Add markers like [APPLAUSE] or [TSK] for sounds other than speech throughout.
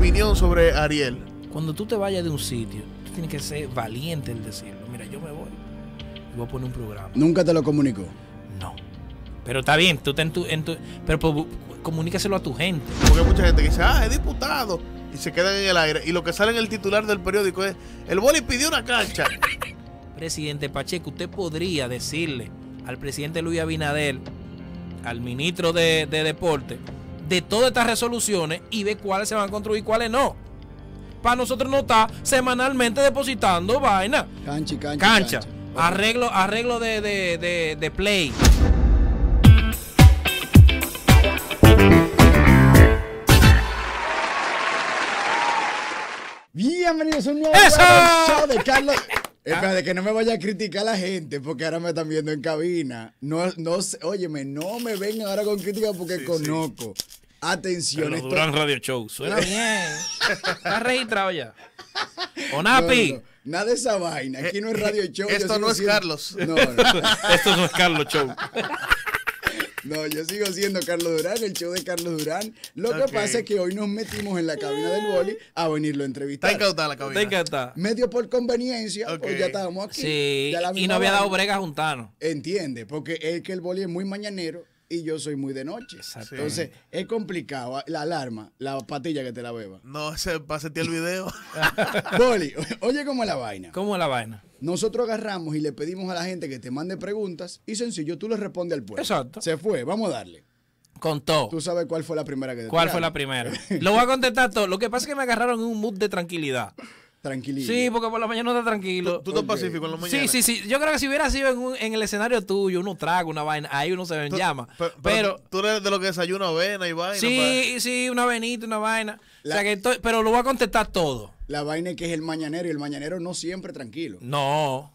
opinión sobre Ariel. Cuando tú te vayas de un sitio, tú tienes que ser valiente en decirlo. Mira, yo me voy y voy a poner un programa. ¿Nunca te lo comunicó? No. Pero está bien, tú te en tu, pero pues, comunícaselo a tu gente. Porque hay mucha gente que dice, ah, es diputado. Y se quedan en el aire. Y lo que sale en el titular del periódico es, el boli pidió una cancha. [LAUGHS] presidente Pacheco, usted podría decirle al presidente Luis Abinader, al ministro de, de Deporte, de todas estas resoluciones y de cuáles se van a construir y cuáles no. Para nosotros no está semanalmente depositando vaina. Cancha, cancha. Cancha. cancha. Arreglo, arreglo de, play. Bienvenidos a un nuevo de Carlos. Espera, de que no me vaya a criticar la gente, porque ahora me están viendo en cabina. No, no, óyeme, no me vengan ahora con crítica porque conozco. Atención. Pero Durán Radio Show. Suena bien. Está registrado ya. [LAUGHS] Onapi. No, Nada de esa vaina. Aquí no es eh, Radio Show. Esto no es Carlos. [LAUGHS] No, [LAUGHS] Esto no es Carlos Show. No, yo sigo siendo Carlos Durán, el show de Carlos Durán. Lo que pasa es que hoy nos metimos en la cabina del eh. boli a venirlo a entrevistar. Está la cabina. Está Medio por conveniencia, hoy ya estábamos aquí. Sí, y no había dado brega juntarnos. Entiende, porque es que el boli es muy mañanero y yo soy muy de noche. Entonces, es complicado. La alarma, la patilla que te la beba. No, se pase el video. [LAUGHS] Boli, oye cómo es la vaina. ¿Cómo es la vaina? Nosotros agarramos y le pedimos a la gente que te mande preguntas y sencillo, tú le respondes al pueblo. Exacto. Se fue, vamos a darle. Contó. ¿Tú sabes cuál fue la primera que te ¿Cuál fue la primera? [LAUGHS] Lo voy a contestar todo. Lo que pasa es que me agarraron en un mood de tranquilidad tranquilo Sí, porque por la mañana no está tranquilo. Tú, estás pacífico en la mañana. Sí, sí, sí. Yo creo que si hubiera sido en, el escenario tuyo, uno traga una vaina, ahí uno se ve llama. Pero, tú eres de lo que desayuna avena y vaina. Sí, sí, una avenita, una vaina. O sea que pero lo voy a contestar todo. La vaina es que es el mañanero y el mañanero no siempre tranquilo. No.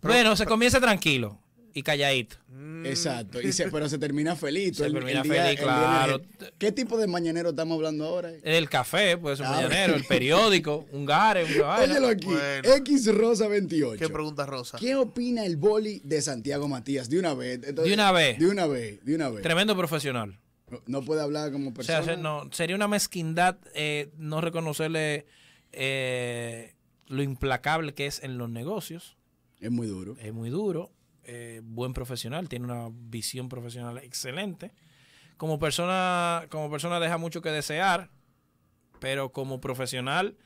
bueno, se comienza tranquilo y calladito. Mm. Exacto, [LAUGHS] pero se termina feliz. Se termina feliz, claro. ¿Qué tipo de mañanero estamos hablando ahora? El café, pues un ah, mañanero, el periódico, un gare, un Óyelo aquí, X Rosa 28. ¿Qué pregunta Rosa? ¿Qué opina el boli de Santiago Matías? De una vez. de una vez. De una vez, Tremendo profesional. No, puede hablar como persona. sería una mezquindad eh, no reconocerle eh, lo implacable que es en los negocios. Es muy duro. Es muy duro. Eh, buen profesional, tiene una visión profesional excelente. Como persona, como persona deja mucho que desear, pero como profesional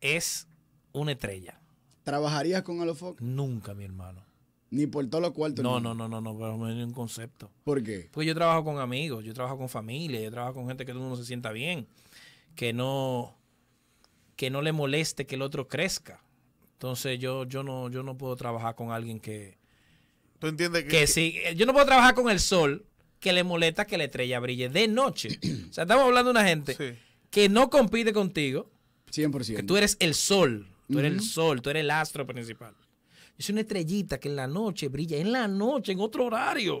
es una estrella. ¿Trabajarías con Alofoc? Nunca, mi hermano. Ni por todos los cuartos. No, no, no, no, no, pero es un concepto. ¿Por qué? Porque yo trabajo con amigos, yo trabajo con familia, yo trabajo con gente que todo el mundo se sienta bien, que no, que no le moleste que el otro crezca. Entonces yo, yo no, yo no puedo trabajar con alguien que, ¿Tú entiendes que, que sí? Eh, yo no puedo trabajar con el sol que le molesta que la estrella brille de noche. [CLEARS THROAT] o sea, estamos hablando de una gente que no compite contigo. 100%. Que tú eres el sol. Tú eres el sol, tú eres el astro principal. Es una estrellita que en la noche brilla, en la noche, en otro horario.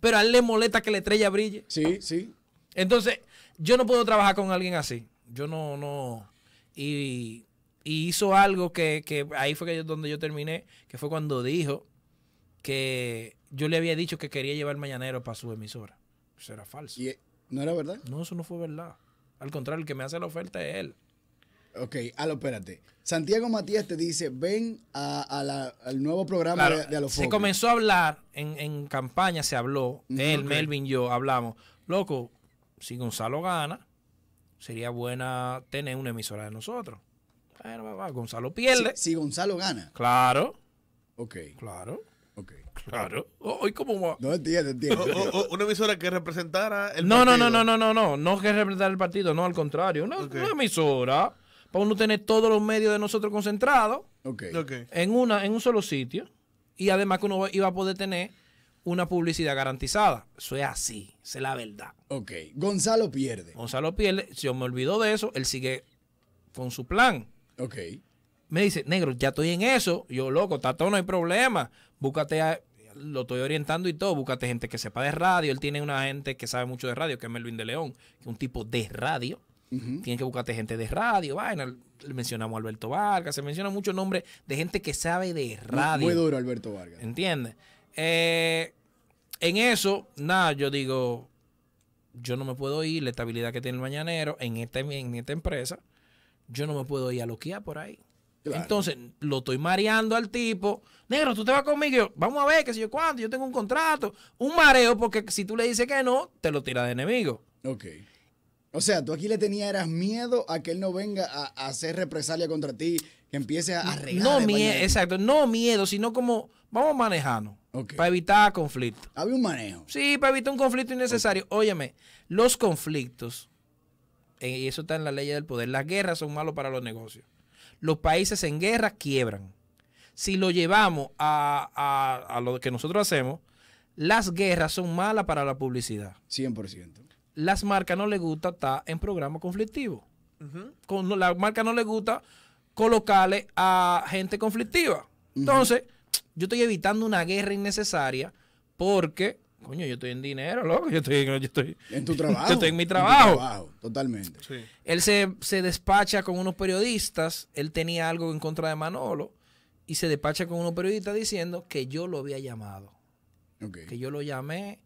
Pero a él le molesta que la estrella brille. Sí, sí. Entonces, yo no puedo trabajar con alguien así. Yo no, no. Y, hizo algo que, que, ahí fue donde yo terminé, que fue cuando dijo que yo le había dicho que quería llevar mañanero para su emisora. Eso pues era falso. Eh, ¿No era verdad? No, eso no fue verdad. Al contrario, el que me hace la oferta es él. Ok, Alo, espérate. Santiago Matías te dice, ven al nuevo programa de, de Alofoque. Se comenzó a hablar, en, campaña se habló, mm, él, Melvin y yo hablamos. Loco, si Gonzalo gana, sería buena tener una emisora de nosotros. Bueno, Gonzalo pierde. Si, si Gonzalo gana. Claro. Ok. Claro. Claro. Hoy como No entiendo, entiendo. una emisora que representara el no, partido. No, no, no, no, no, no. No que representar el partido, no, al contrario. Una, emisora para uno tener todos los medios de nosotros concentrados okay. en una en un solo sitio y además que uno iba a poder tener una publicidad garantizada. Eso es así, es la verdad. Ok, Gonzalo pierde. Gonzalo pierde, si me olvidó de eso, él sigue con su plan. Ok me dice, negro, ya estoy en eso. Yo, loco, todo no hay problema. Búscate, lo estoy orientando y todo, búscate gente que sepa de radio. Él tiene una gente que sabe mucho de radio, que es Melvin de León, que es un tipo de radio. Tiene que buscarte gente de radio, vaina. Mencionamos a Alberto Vargas, se mencionan muchos nombres de gente que sabe de radio. Muy, duro Alberto Vargas. ¿Entiendes? Eh, en eso, nada, yo digo, yo no me puedo ir, la estabilidad que tiene el mañanero en esta, en esta empresa, yo no me puedo ir a lo loquear por ahí. Entonces, lo estoy mareando al tipo. Negro, tú te vas conmigo. vamos a ver, qué sé yo cuánto. Yo tengo un contrato. Un mareo, porque si tú le dices que no, te lo tira de enemigo. Ok. O sea, tú aquí le tenías miedo a que él no venga a, hacer represalia contra ti, que empiece a regar. No miedo, exacto. No miedo, sino como vamos manejando Para evitar conflictos. Había un manejo. Sí, para evitar un conflicto innecesario. Óyeme, los conflictos, eh, y eso está en la ley del poder, las guerras son malos para los negocios los países en guerra quiebran. Si lo llevamos a, lo que nosotros hacemos, las guerras son malas para la publicidad. 100%. Las marcas no les gusta estar en programas conflictivos. Las marcas la marca no le gusta colocarle a gente conflictiva. Entonces, yo estoy evitando una guerra innecesaria porque Coño, yo estoy en dinero, loco. Yo estoy, en tu trabajo. Yo estoy en mi trabajo. totalmente. Él se, despacha con unos periodistas. Él tenía algo en contra de Manolo. Y se despacha con unos periodistas diciendo que yo lo había llamado. Que yo lo llamé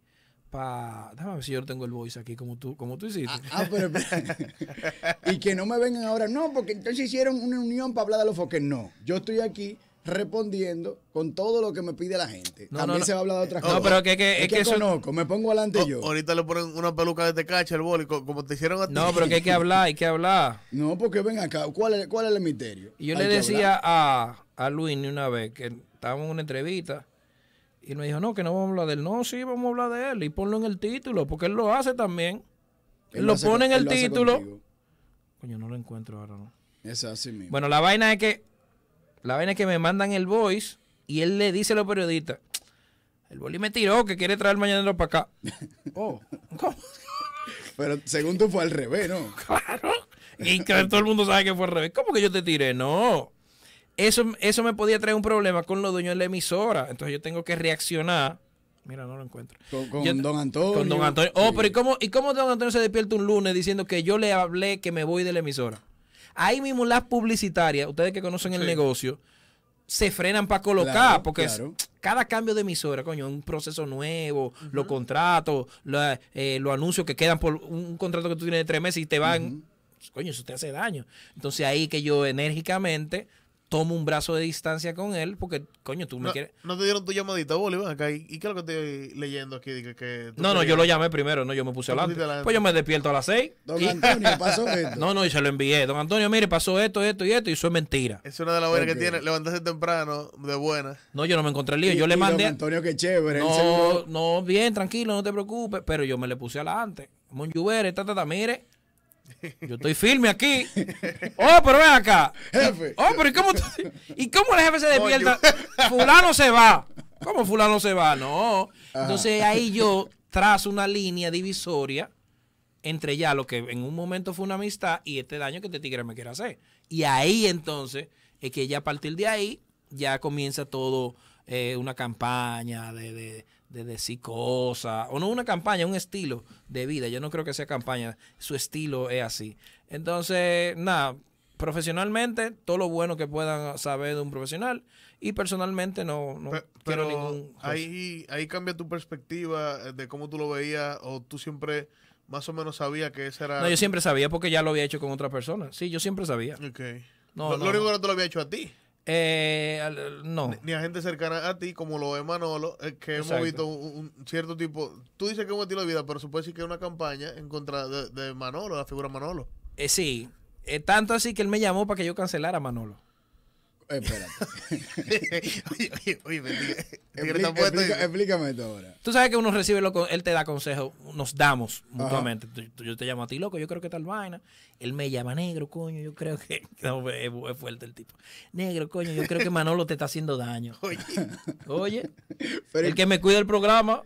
para. Déjame ver si yo tengo el voice aquí, como tú, como tú hiciste. Ah, ah pero, pero. [LAUGHS] y que no me vengan ahora. No, porque entonces hicieron una unión para hablar de los foques. No. Yo estoy aquí respondiendo con todo lo que me pide la gente. También se va a hablar de otras cosas. No, pero que, es, que, eso... conozco, me pongo adelante yo. Ahorita le ponen una peluca de tecacha al boli, como te hicieron a ti. No, pero que hay que hablar, hay que hablar. [LAUGHS] No, porque ven acá, ¿cuál es, cuál es el misterio? yo le decía a, a Luis una vez que estábamos en una entrevista y me dijo, no, que no vamos a hablar de él. No, sí, vamos a hablar de él y ponlo en el título, porque él lo hace también. Él, lo, pone en el título. Coño, no lo encuentro ahora, ¿no? Es así mismo. Bueno, la vaina es que la vaina es que me mandan el voice y él le dice a los periodistas, el boli me tiró que quiere traer mañanero para acá. [LAUGHS] oh, Pero según tú fue al revés, ¿no? [LAUGHS] Claro. Y que todo el mundo sabe que fue al revés. ¿Cómo que yo te tiré? No. Eso, eso me podía traer un problema con los dueños de la emisora. Entonces yo tengo que reaccionar. Mira, no lo encuentro. Con, Don Antonio. Con Don Antonio. Oh, pero ¿y cómo, ¿y cómo Don Antonio se despierta un lunes diciendo que yo le hablé que me voy de la emisora? Ahí mismo las publicitarias, ustedes que conocen el negocio, se frenan para colocar, porque cada cambio de emisora, coño, un proceso nuevo, los contratos, eh, los anuncios que quedan por un contrato que tú tienes de tres meses y te van, coño, eso te hace daño. Entonces ahí que yo enérgicamente tomo un brazo de distancia con él, porque, coño, tú me quieres. No te dieron tu llamadita, Bolívar, acá. ¿Y, qué es lo que estoy leyendo aquí? Que, no, no, yo lo llamé primero, no, yo me puse adelante. Pues yo me despierto a las seis. Don Antonio, pasó [LAUGHS] esto. No, no, y se lo envié. Don Antonio, mire, pasó esto, esto y esto, y eso es mentira. Es una de las buenas que tiene. Levantarse temprano, de buena. No, yo no me encontré el lío. yo le mandé. Don Antonio, qué chévere. No, no, bien, tranquilo, no te preocupes. Pero yo me le puse adelante. Monjuveres, ta, ta, ta, mire. Yo estoy firme aquí. Oh, pero ven acá. Jefe. Oh, pero ¿y cómo, [LAUGHS] ¿y cómo el jefe se despierta? Fulano se va. ¿Cómo fulano se va? No. Entonces ahí yo trazo una línea divisoria entre ya lo que en un momento fue una amistad y este daño que este tigre me quiere hacer. Y ahí entonces es que ya a partir de ahí ya comienza todo eh, una campaña de, de, de decir cosas, o no una campaña, un estilo de vida. Yo no creo que sea campaña, su estilo es así. Entonces, nada, profesionalmente, todo lo bueno que puedan saber de un profesional, y personalmente no, no pero, quiero ningún. Ahí, ahí cambia tu perspectiva eh, de cómo tú lo veías, o tú siempre más o menos sabía que ese era. No, yo siempre sabía porque ya lo había hecho con otra persona. Sí, yo siempre sabía. Ok. lo único que no te lo había hecho a ti. Eh, no. Ni, a gente cercana a ti, como lo es Manolo, eh, que hemos visto un, cierto tipo. Tú dices que es un estilo de vida, pero se decir que es una campaña en contra de, Manolo, la figura Manolo. Eh, sí. Eh, tanto así que él me llamó para que yo cancelara Manolo. Eh, [LAUGHS] oye, oye, explícame esto ahora. Tú sabes que uno recibe lo él te da consejos, nos damos mutuamente. Yo, te llamo a ti, loco, yo creo que tal vaina. Él me llama negro, coño, yo creo que. [LAUGHS] es, fuerte el tipo. Negro, coño, yo creo que Manolo te está haciendo daño. [LAUGHS] Oye. Oye. el que me cuida el programa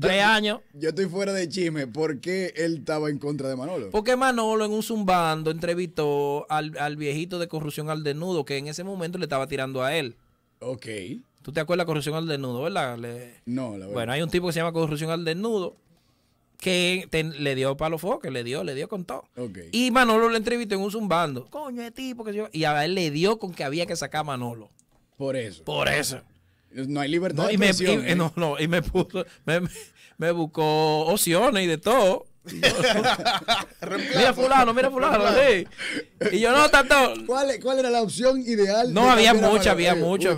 Tres años. Yo estoy fuera de chisme. ¿Por qué él estaba en contra de Manolo? Porque Manolo en un zumbando entrevistó al, viejito de corrupción al desnudo que en ese momento le estaba tirando a él. Ok. ¿Tú te acuerdas de Corrupción al Desnudo, verdad? No, la verdad. Bueno, hay un tipo que se llama Corrupción al Desnudo que le dio palo foque, le dio, le dio con todo. Okay. Y Manolo lo entrevistó en un zumbando. Coño, ese tipo que yo. Y a él le dio con que había que sacar a Manolo. Por eso. Por eso. No hay libertad de Y me, ¿eh? y, me puso, me, buscó opciones y de todo. [LAUGHS] mira fulano, mira fulano. Y yo no, tanto. ¿Cuál, era la opción ideal? No, había mucha, había muchas.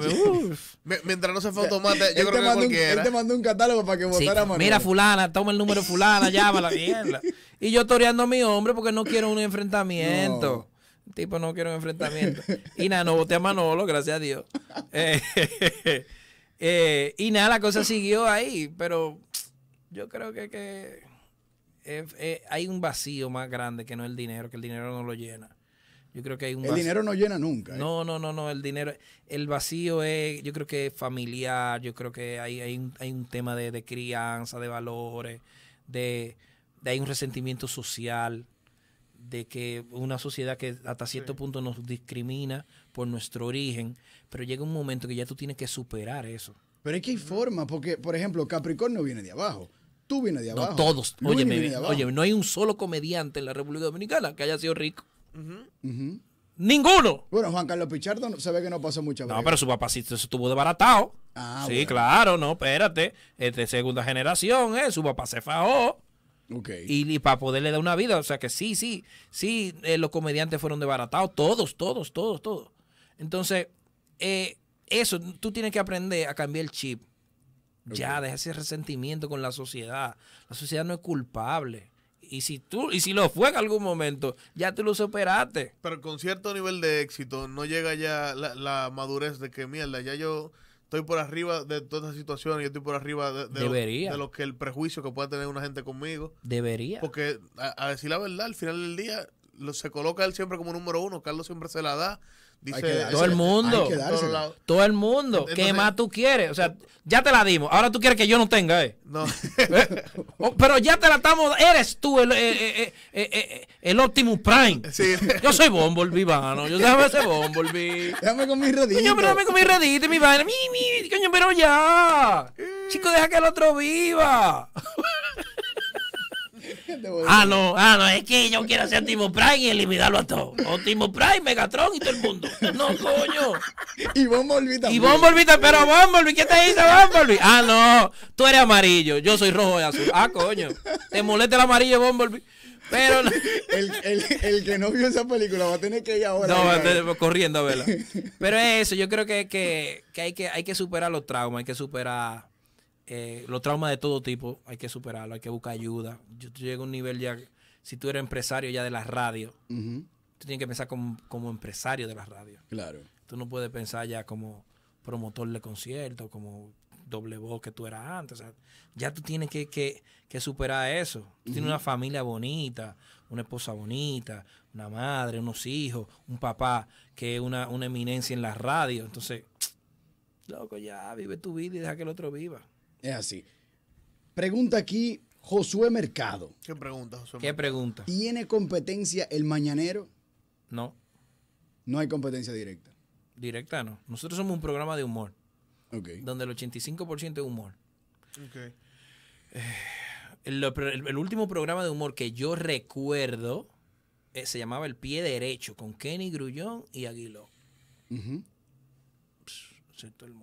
Mientras no se fue yo él creo que Un, él te mandó un catálogo para que votara Mira fulana, toma el número fulana, la mierda. [LAUGHS] Y yo toreando a mi hombre porque no quiero un enfrentamiento. tipo no quiero un enfrentamiento. Y nada, no voté a Manolo, gracias a Dios. Eh, eh, y nada, la cosa siguió ahí, pero yo creo que, eh, hay un vacío más grande que no es el dinero, que el dinero no lo llena. Yo creo que hay un El dinero no llena nunca. ¿eh? No, no, no, no, el dinero, el vacío es, yo creo que es familiar, yo creo que hay, un, tema de, crianza, de valores, de, hay un resentimiento social de que una sociedad que hasta cierto punto nos discrimina por nuestro origen, pero llega un momento que ya tú tienes que superar eso. Pero es que hay forma, porque, por ejemplo, Capricornio viene de abajo. Tú vienes de abajo. No, todos. Oye, no hay un solo comediante en la República Dominicana que haya sido rico. Ninguno. Bueno, Juan Carlos Pichardo se ve que no pasó mucha No, pero su papá sí se estuvo desbaratado. Ah, sí, claro, no, espérate. de segunda generación, eh, su papá se fajó. Y, para poderle dar una vida. O sea que sí, sí, sí, eh, los comediantes fueron desbaratados. Todos, todos, todos, todos. Entonces, eh, eso, tú tienes que aprender a cambiar el chip. Ya, deja ese resentimiento con la sociedad. La sociedad no es culpable. Y si tú, y si lo fue en algún momento, ya tú lo superaste. Pero con cierto nivel de éxito no llega ya la, madurez de que mierda, ya yo estoy por arriba de toda esas situación, yo estoy por arriba de, Lo, lo, que el prejuicio que pueda tener una gente conmigo. Debería. Porque a, decir la verdad, al final del día se coloca él siempre como número uno, Carlos siempre se la da todo el mundo. Todo, el mundo. que ¿Qué más tú quieres? O sea, ya te la dimos. Ahora tú quieres que yo no tenga, ¿eh? No. [LAUGHS] Oh, pero ya te la estamos. Eres tú el, eh, eh, eh, el, el, el Optimus Prime. Sí. Yo soy Bumblebee, Vivano Yo déjame ser Bumblebee. Déjame con mi redita déjame con mi redita mi vaina. Mi, mi, coño, pero ya. Chico, deja que el otro viva. [LAUGHS] ah, no, ah, no, es que yo quiero hacer Timo Prime y eliminarlo a todos. O Timo Prime, Megatron y todo el mundo. No, [LAUGHS] coño. Y Bumblebee también. Y Bumblebee, pero Bumblebee, ¿qué te dice Bumblebee? Ah, no, tú eres amarillo, yo soy rojo y azul. Ah, coño, te molesta el amarillo Bumblebee. Pero [LAUGHS] el, el, el, que no vio esa película va a tener que ir ahora. No, pues, corriendo a verla. Pero es eso, yo creo que, que, que, hay que hay que superar los traumas, hay que superar eh, los traumas de todo tipo hay que superarlo, hay que buscar ayuda. Yo, llego a un nivel ya, si tú eres empresario ya de la radio, tú tienes que pensar como, como empresario de la radio. Claro. Tú no puedes pensar ya como promotor de conciertos, como doble voz que tú eras antes. ya tú tienes que, que, superar eso. tienes una familia bonita, una esposa bonita, una madre, unos hijos, un papá que es una, una eminencia en la radio. Entonces, [TSK] loco, ya vive tu vida y deja que el otro viva. Es así. Pregunta aquí Josué Mercado. ¿Qué pregunta, Josué? ¿Qué pregunta? ¿Tiene competencia el mañanero? No. No hay competencia directa. Directa no. Nosotros somos un programa de humor. Ok. Donde el 85% es humor. Ok. Eh, el, último programa de humor que yo recuerdo eh, se llamaba El Pie Derecho con Kenny Grullón y Aguiló. Ajá.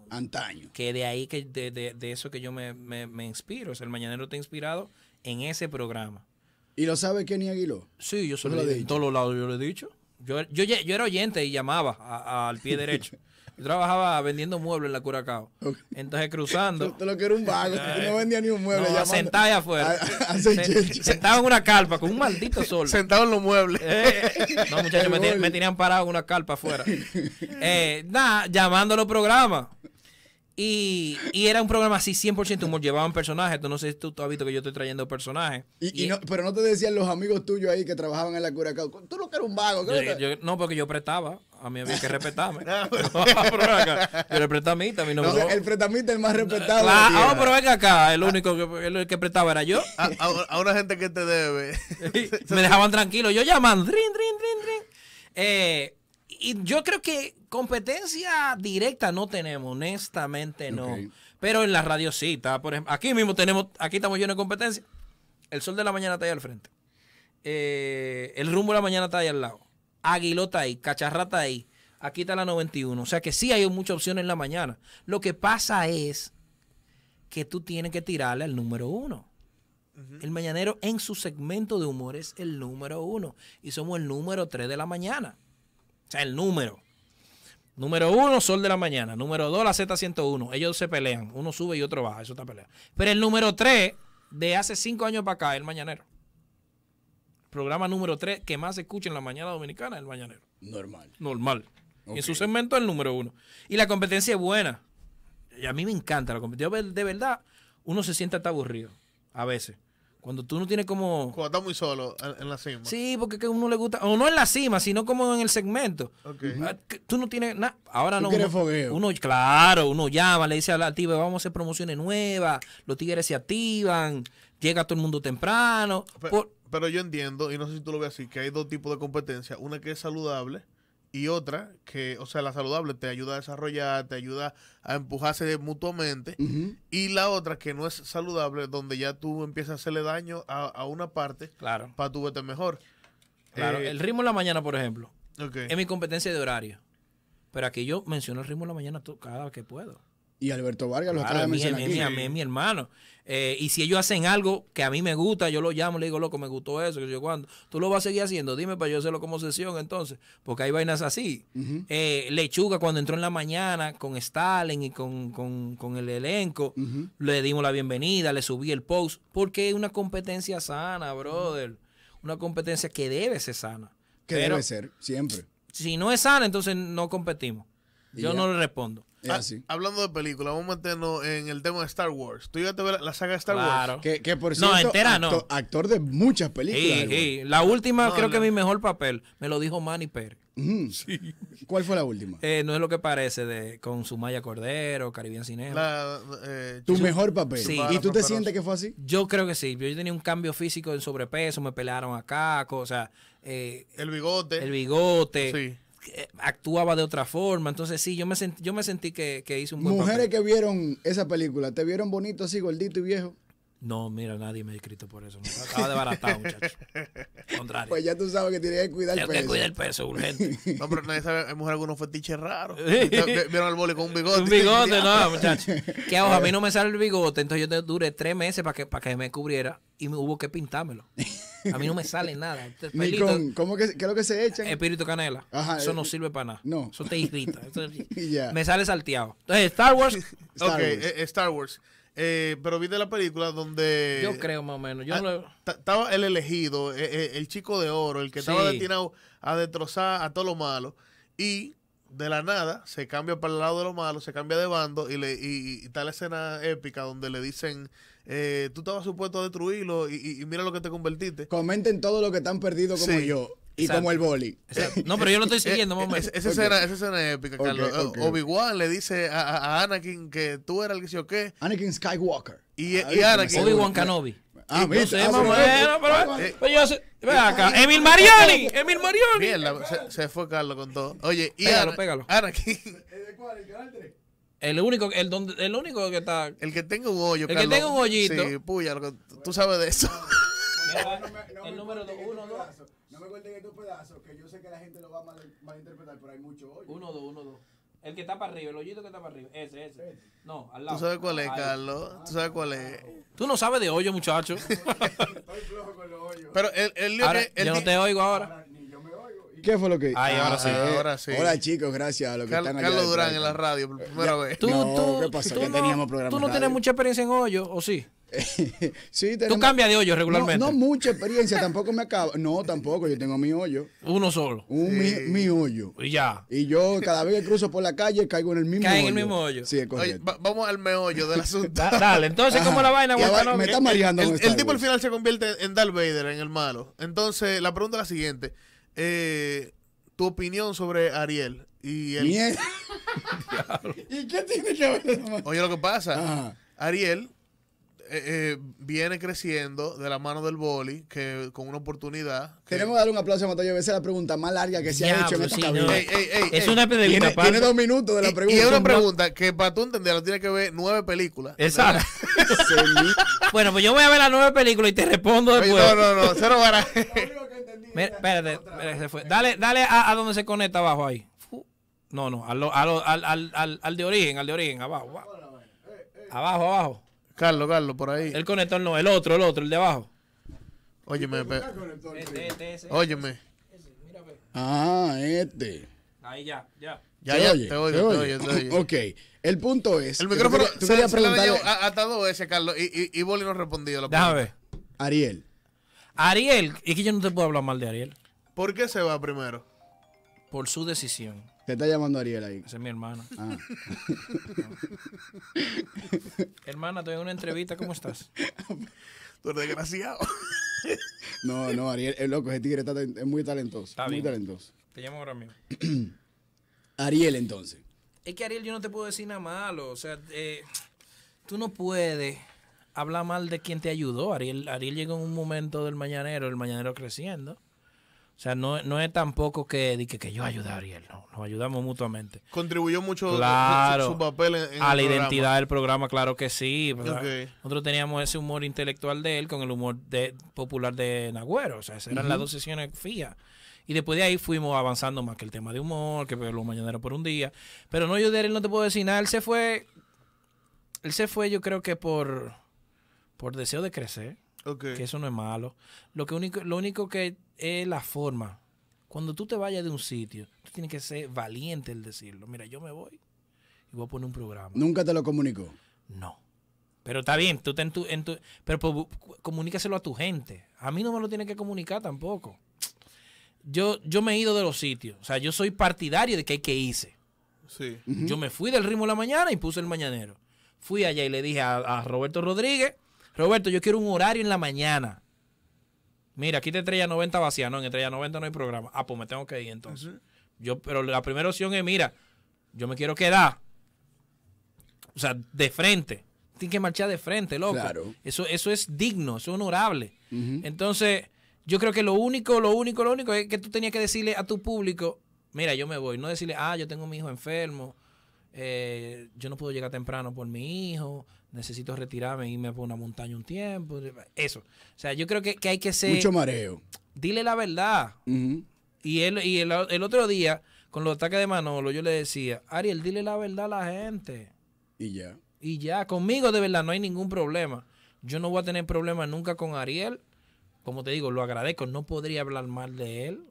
Antaño. Que de ahí, que de, eso que yo me, me, inspiro. el Mañanero te ha inspirado en ese programa. ¿Y lo sabe Kenny Aguiló? Sí, yo soy lo, he dicho. En todos los lados yo lo he dicho. Yo, yo, yo era oyente y llamaba al pie derecho. [LAUGHS] Yo trabajaba vendiendo muebles en la Curacao. Entonces cruzando. Tú, lo un vago, no vendía ni un mueble. Sentaba sentado afuera. en una carpa con un maldito sol. Sentado en los muebles. Eh, no, muchachos, me, tenían parado en una carpa afuera. Eh, nada, llamando a los programas. Y, era un programa así 100% humor, llevaban personajes, tú no sé si tú, tú, has visto que yo estoy trayendo personajes. Y, pero no te decían los amigos tuyos ahí que trabajaban en la Curacao, tú no que eres un vago. no, porque yo prestaba, a mí había que respetarme. [LAUGHS] [LAUGHS] pero, el a mí No, no el prestamista es el más respetado. vamos ah, ah, eh. pero venga acá, el único que, prestaba era yo. A, una gente que te debe. [LAUGHS] Me dejaban tranquilo, yo llamando, Eh, y yo creo que competencia directa no tenemos, honestamente no. Pero en la está por ejemplo, aquí mismo tenemos, aquí estamos llenos de competencia. El sol de la mañana está ahí al frente. Eh, el rumbo de la mañana está ahí al lado. Aguilota ahí, cacharrata ahí. Aquí está la 91. O sea que sí hay muchas opciones en la mañana. Lo que pasa es que tú tienes que tirarle al número uno. El mañanero en su segmento de humor es el número uno. Y somos el número tres de la mañana. O sea, el número. Número uno, Sol de la Mañana. Número dos, la Z101. Ellos se pelean. Uno sube y otro baja. Eso está peleado Pero el número tres, de hace cinco años para acá, El Mañanero. Programa número tres que más se escucha en la mañana dominicana, El Mañanero. Normal. Normal. en su segmento, el número uno. Y la competencia es buena. Y a mí me encanta la competencia. de verdad, uno se siente hasta aburrido. A veces. Cuando tú no tienes como. Cuando estás muy solo en, la cima. Sí, porque que a uno le gusta. O no en la cima, sino como en el segmento. Okay. Ah, tú no tienes nada. Ahora no. Uno, fogueo. claro, uno llama, le dice a la vamos a hacer promociones nuevas. Los tigres se activan. Llega todo el mundo temprano. Pero, pero yo entiendo, y no sé si tú lo ves así, que hay dos tipos de competencia. Una que es saludable y otra que, o sea, la saludable te ayuda a desarrollar, te ayuda a empujarse mutuamente, y la otra que no es saludable, donde ya tú empiezas a hacerle daño a, una parte claro. para tu verte mejor. Claro, eh, el ritmo en la mañana, por ejemplo, es mi competencia de horario, pero aquí yo menciono el ritmo en la mañana cada vez que puedo y Alberto Vargas, los claro, mi, mi, mi, hermano. Eh, y si ellos hacen algo que a mí me gusta, yo lo llamo, le digo, loco, me gustó eso, que yo cuando. Tú lo vas a seguir haciendo, dime para yo hacerlo como sesión entonces, porque hay vainas así. Eh, Lechuga, cuando entró en la mañana con Stalin y con, con, con el elenco, le dimos la bienvenida, le subí el post, porque es una competencia sana, brother. Una competencia que debe ser sana. Que debe ser, siempre. Si no es sana, entonces no competimos. Yo no le respondo. Ah, hablando de películas, vamos a meternos en el tema de Star Wars. ¿Tú llegaste a ver la saga de Star Wars? Que, que por cierto, actor de muchas películas. Sí, La última creo que mi mejor papel, me lo dijo Manny Per Sí. ¿Cuál fue la última? Eh, no es lo que parece, de, con Sumaya Cordero, Caribbean Cinema. Eh, tu mejor papel. ¿Y tú te sientes que fue así? Yo creo que sí. Yo tenía un cambio físico en sobrepeso, me pelaron acá, o sea eh, el bigote. El bigote. Sí. Eh, actuaba de otra forma. Entonces, sí, yo me, sentí yo me sentí que, que hice un buen Mujeres que vieron esa película, ¿te vieron bonito así, gordito y viejo? No, mira, nadie me ha escrito por eso. Acaba de baratar, muchacho. [LAUGHS] Contrario. Pues ya tú sabes que tienes que cuidar el peso. que cuidar el peso, urgente. [LAUGHS] No, pero nadie sabe, hemos algunos fetiches raros. Vieron al boli con un bigote. Un bigote, no, [LAUGHS] muchacho. Que hago? a mí no me sale el bigote, entonces yo duré tres meses para que, para que me cubriera y hubo que pintármelo. A mí no me sale nada. ¿cómo ¿Qué es lo que se echa? Espíritu canela. eso eh, no sirve para nada. No. Eso te irrita. Me sale salteado. Entonces, Star Wars. ok, eh, eh, Star Wars. Eh, pero de la película donde. Yo creo más o menos. Yo ah, Estaba el elegido, eh, eh, el, chico de oro, el que estaba destinado a destrozar a todo lo malo. Y de la nada se cambia para el lado de lo malo, se cambia de bando y, le, y, escena épica donde le dicen, eh, tú estabas supuesto a destruirlo y, mira lo que te convertiste. Comenten todo lo que están perdido como yo. Y como el boli. No, pero yo lo estoy eh, siguiendo, mamá. Eh, esa okay. épica, Carlos. Obi-Wan le dice a, Anakin que tú eras el que hizo qué. Anakin Skywalker. Y, ah, y Anakin. Obi-Wan Kenobi. Ah, mira. pero, acá. Emil Mariani. Emil Mariani. Mierda, se, fue Carlos con todo. Oye, y pégalo, pégalo. Anakin. ¿El cuál? ¿El canal El único, el, donde, el único que está. El que tenga un hoyo, El que tenga un hoyito. Sí, puya, tú sabes de eso. El número uno, dos me corten estos pedazos, que yo sé que la gente lo va a mal, malinterpretar, pero hay mucho hoyo. Uno, dos, uno, dos. El que está para arriba, el hoyito que está para arriba. Ese, ese. No, al lado. ¿Tú sabes cuál es, Ahí. Carlos? ¿Tú ah, sabes cuál es? Tú no sabes de hoyo, muchacho. [LAUGHS] Estoy flojo con los hoyos. Pero el, el, Ahora, él, él yo no te oigo ahora. Ni yo me oigo. ¿Qué fue lo que Ay, ahora ah, sí. ahora sí. Hola, chicos, gracias a los que Car están aquí. Carlos Durán en la radio por eh, primera vez. Tú, no, tú, ¿qué pasó? Tú ¿Qué no, teníamos programas Tú no radio? tienes mucha experiencia en hoyo, ¿o sí? [LAUGHS] Tú cambias de hoyo regularmente. No, mucha experiencia, tampoco me acaba No, tampoco, yo tengo mi hoyo. Uno solo. mi, hoyo. Y ya. Y yo cada vez que cruzo por la calle caigo en el mismo hoyo hoyo. en el mismo hoyo. Sí, es correcto. vamos al meollo del asunto. dale, entonces, ¿cómo la vaina? me está mareando. El, tipo al final se convierte en Darth Vader, en el malo. Entonces, la pregunta es la siguiente. Eh, tu opinión sobre Ariel y el... [LAUGHS] ¿Y qué tiene que ver? Oye, lo que pasa, Ariel eh, eh, viene creciendo de la mano del boli, que con una oportunidad. Que... Queremos darle un aplauso a Mateo Esa es la pregunta más larga que se ha hecho en esta sí, es una tiene, dos minutos de la pregunta. Y, es una pregunta que para tú entenderla tiene que ver nueve películas. Exacto. bueno, pues yo voy a ver las nueve películas y te respondo después. No, no, no, cero para. espérate Dale, dale a, a, donde se conecta abajo ahí. No, no, al, al, al, al de origen, al de origen, abajo. Eh, abajo, abajo. Carlos, Carlos, por ahí. El conector no, el otro, el otro, el de abajo. Óyeme, pe... este, este Óyeme. Ah, este. Ahí ya, ya. Ya, ya, oye? te oigo, te, oye? te, oye, [LAUGHS] Ok, el punto es. El micrófono. Tú preguntarle. a dos veces, Carlos, y, y, y Boli no respondió. La Déjame ver. Ariel. Ariel, es que yo no te puedo hablar mal de Ariel. ¿Por qué se va primero? Por su decisión. Te está llamando Ariel ahí. Esa es mi ah. [LAUGHS] hermana. Ah. hermana, estoy en una entrevista, ¿cómo estás? Tú eres desgraciado. [LAUGHS] no, no, Ariel, es loco, ese tigre está, es muy talentoso. muy talentoso. Te llamo ahora mismo. [CLEARS THROAT] Ariel, entonces. Es que Ariel, yo no te puedo decir nada malo. O sea, eh, tú no puedes hablar mal de quien te ayudó. Ariel, Ariel llegó en un momento del mañanero, el mañanero creciendo. O sea, no, es tampoco que, que yo ayude a Ariel, no, nos ayudamos mutuamente. Contribuyó mucho claro, su, papel en, a la identidad del programa, claro que sí. Nosotros teníamos ese humor intelectual de él con el humor popular de Nagüero, o sea, eran las dos sesiones fías. Y después de ahí fuimos avanzando más que el tema de humor, que los mañaneros por un día. Pero no, yo de él no te puedo decir nada. Él se fue, él se fue yo creo que por, por deseo de crecer. Que eso no es malo. Lo, que único, lo único que es la forma. Cuando tú te vayas de un sitio, tú tienes que ser valiente el decirlo. Mira, yo me voy y voy a poner un programa. ¿Nunca te lo comunicó? No. Pero está bien, tú ten en tu, pero pues, comunícaselo a tu gente. A mí no me lo tiene que comunicar tampoco. Yo, yo me he ido de los sitios. O sea, yo soy partidario de que hay que hice Sí. Yo me fui del ritmo de la mañana y puse el mañanero. Fui allá y le dije a Roberto Rodríguez, Roberto, yo quiero un horario en la mañana. Mira, aquí te Estrella 90 vacía. No, en Estrella 90 no hay programa. Ah, pues me tengo que ir entonces. yo, pero la primera opción es, mira, yo me quiero quedar. O sea, de frente. Tienes que marchar de frente, loco. Claro. Eso, eso es digno, eso es honorable. Entonces, yo creo que lo único, lo único, lo único es que tú tenías que decirle a tu público, mira, yo me voy. No decirle, ah, yo tengo mi hijo enfermo. Eh, yo no puedo llegar temprano por mi hijo, necesito retirarme, irme por una montaña un tiempo. Eso. O sea, yo creo que, hay que ser. Mucho mareo. Dile la verdad. Y, él, y el, el, otro día, con los ataques de Manolo, yo le decía, Ariel, dile la verdad a la gente. Y ya. Y ya, conmigo de verdad no hay ningún problema. Yo no voy a tener problemas nunca con Ariel. Como te digo, lo agradezco. No podría hablar mal de él.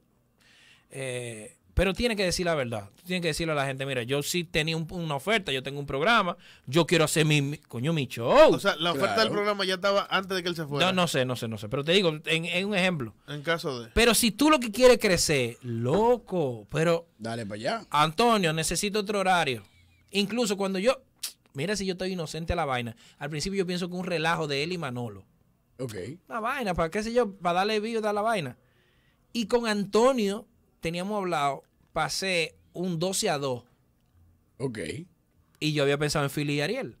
Eh, pero tiene que decir la verdad. Tiene que decirle a la gente, mira, yo sí tenía una oferta, yo tengo un programa, yo quiero hacer mi, coño, mi show. O sea, la oferta del programa ya estaba antes de que él se fuera. No, no sé, no sé, no sé. Pero te digo, en, un ejemplo. En caso de. Pero si tú lo que quieres crecer, loco, pero. Dale para allá. Antonio, necesito otro horario. Incluso cuando yo. Mira si yo estoy inocente a la vaina. Al principio yo pienso que un relajo de él y Manolo. Ok. La vaina, para qué sé yo, para darle vida a la vaina. Y con Antonio teníamos hablado, pasé un 12 a 2. Ok. Y yo había pensado en Philly y Ariel.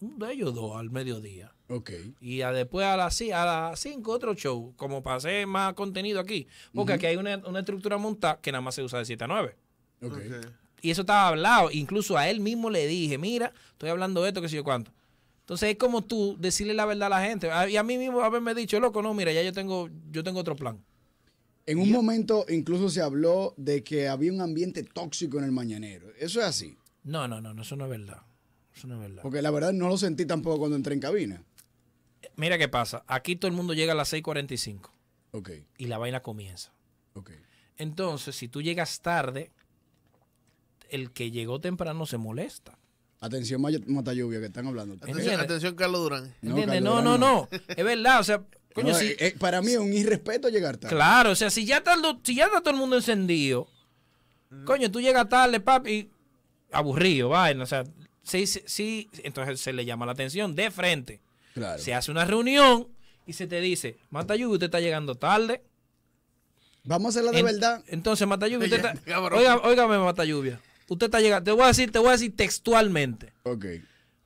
Un de ellos dos al mediodía. Ok. Y después a las, a 5 otro show, como pasé más contenido aquí. Porque aquí hay una, estructura montada que nada más se usa de 7 a 9. Ok. Y eso estaba hablado. Incluso a él mismo le dije, mira, estoy hablando de esto, que sé yo cuánto. Entonces es como tú decirle la verdad a la gente. Ah, y a mí mismo haberme dicho, loco, no, mira, ya yo tengo, yo tengo otro plan. En un momento incluso se habló de que había un ambiente tóxico en el mañanero. ¿Eso es así? No, no, no, no eso no es verdad. Eso no es verdad. Porque la verdad no lo sentí tampoco cuando entré en cabina. Mira qué pasa. Aquí todo el mundo llega a las 6.45. Ok. Y la vaina comienza. Ok. Entonces, si tú llegas tarde, el que llegó temprano se molesta. Atención, Mata Lluvia, que están hablando. Atención, atención Carlos Durán, no, no, no. Es verdad, o sea, Coño, eh, eh, para mí es un irrespeto llegar tarde. Claro, o sea, si ya está, ya todo el mundo encendido, mm. coño, tú llegas tarde, papi, aburrido, vaina. O sea, sí, entonces se le llama la atención de frente. Se hace una reunión y se te dice, mata lluvia, usted está llegando tarde. Vamos a hacerla de verdad. Entonces, mata [LAUGHS] usted está. Oiga, óigame, Usted está llegando. Te voy a decir, te voy a decir textualmente. Ok.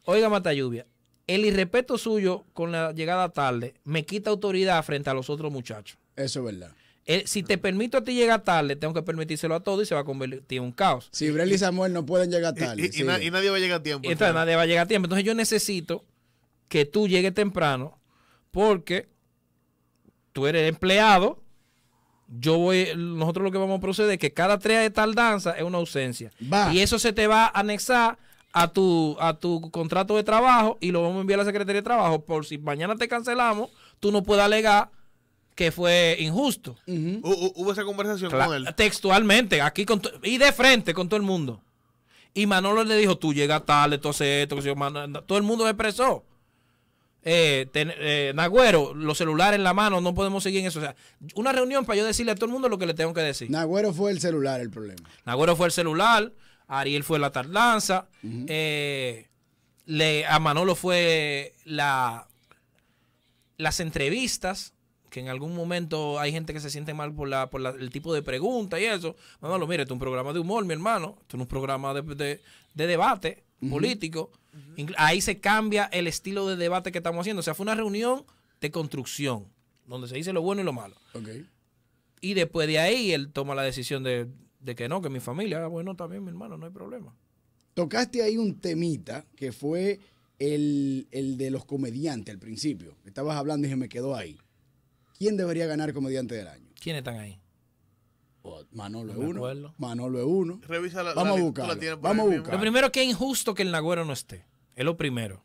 Oiga, mata lluvia el irrespeto suyo con la llegada tarde me quita autoridad frente a los otros muchachos. Eso es verdad. Eh, si te permito a ti llegar tarde, tengo que permitírselo a todos y se va a convertir en un caos. Si y Samuel no pueden llegar tarde. Y, nadie va a llegar a tiempo. Entonces, nadie va a llegar a tiempo. Entonces yo necesito que tú llegues temprano porque tú eres empleado. Yo voy, nosotros lo que vamos a proceder es que cada tres de tardanza es una ausencia. Y eso se te va a anexar a tu, a tu contrato de trabajo y lo vamos a enviar a la Secretaría de Trabajo por si mañana te cancelamos, tú no puedes alegar que fue injusto. Hubo esa conversación con él. Textualmente, aquí y de frente con todo el mundo. Y Manolo le dijo, tú llegas tarde, entonces esto, todo el mundo me expresó. Eh, eh, Nagüero, los celulares en la mano, no podemos seguir en eso. O sea, una reunión para yo decirle a todo el mundo lo que le tengo que decir. Nagüero fue el celular el problema. Nagüero fue el celular. Ariel fue la tardanza. Eh, le, a Manolo fue la, las entrevistas, que en algún momento hay gente que se siente mal por, la, por el tipo de pregunta y eso. Manolo, mire, esto es un programa de humor, mi hermano. Esto es un programa de, debate político. Ahí se cambia el estilo de debate que estamos haciendo. O sea, fue una reunión de construcción, donde se dice lo bueno y lo malo. Y después de ahí él toma la decisión de de que no, que mi familia, ah, bueno, también mi hermano, no hay problema. Tocaste ahí un temita que fue el, de los comediantes al principio. Estabas hablando y se me quedó ahí. ¿Quién debería ganar comediante del año? ¿Quiénes están ahí? Oh, Manolo es uno. Manolo es uno. Revisa la, Vamos a buscar. Vamos a buscar. Lo primero que es injusto que el Nagüero no esté. Es lo primero.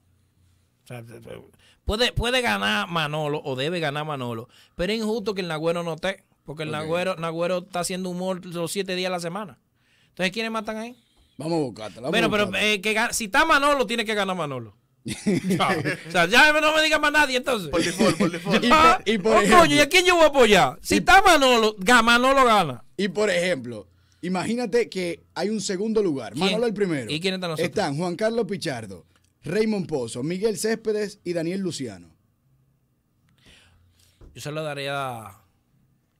puede, puede ganar Manolo o debe ganar Manolo, pero es injusto que el Nagüero no esté. Porque el Nagüero, está haciendo humor los siete días a la semana. Entonces, ¿quiénes matan ahí? Vamos a buscártela. Bueno, pero, eh, que, si está Manolo, tiene que ganar Manolo. [LAUGHS] o sea, ya no me diga más nadie entonces. Por default, por default. [LAUGHS] Ah, y, oh, coño, ¿y a quién yo voy a apoyar? Si está Manolo, Manolo gana. Y por ejemplo, imagínate que hay un segundo lugar. Manolo el primero. ¿Y quién están los Están Juan Carlos Pichardo, Raymond Pozo, Miguel Céspedes y Daniel Luciano. Yo se lo daría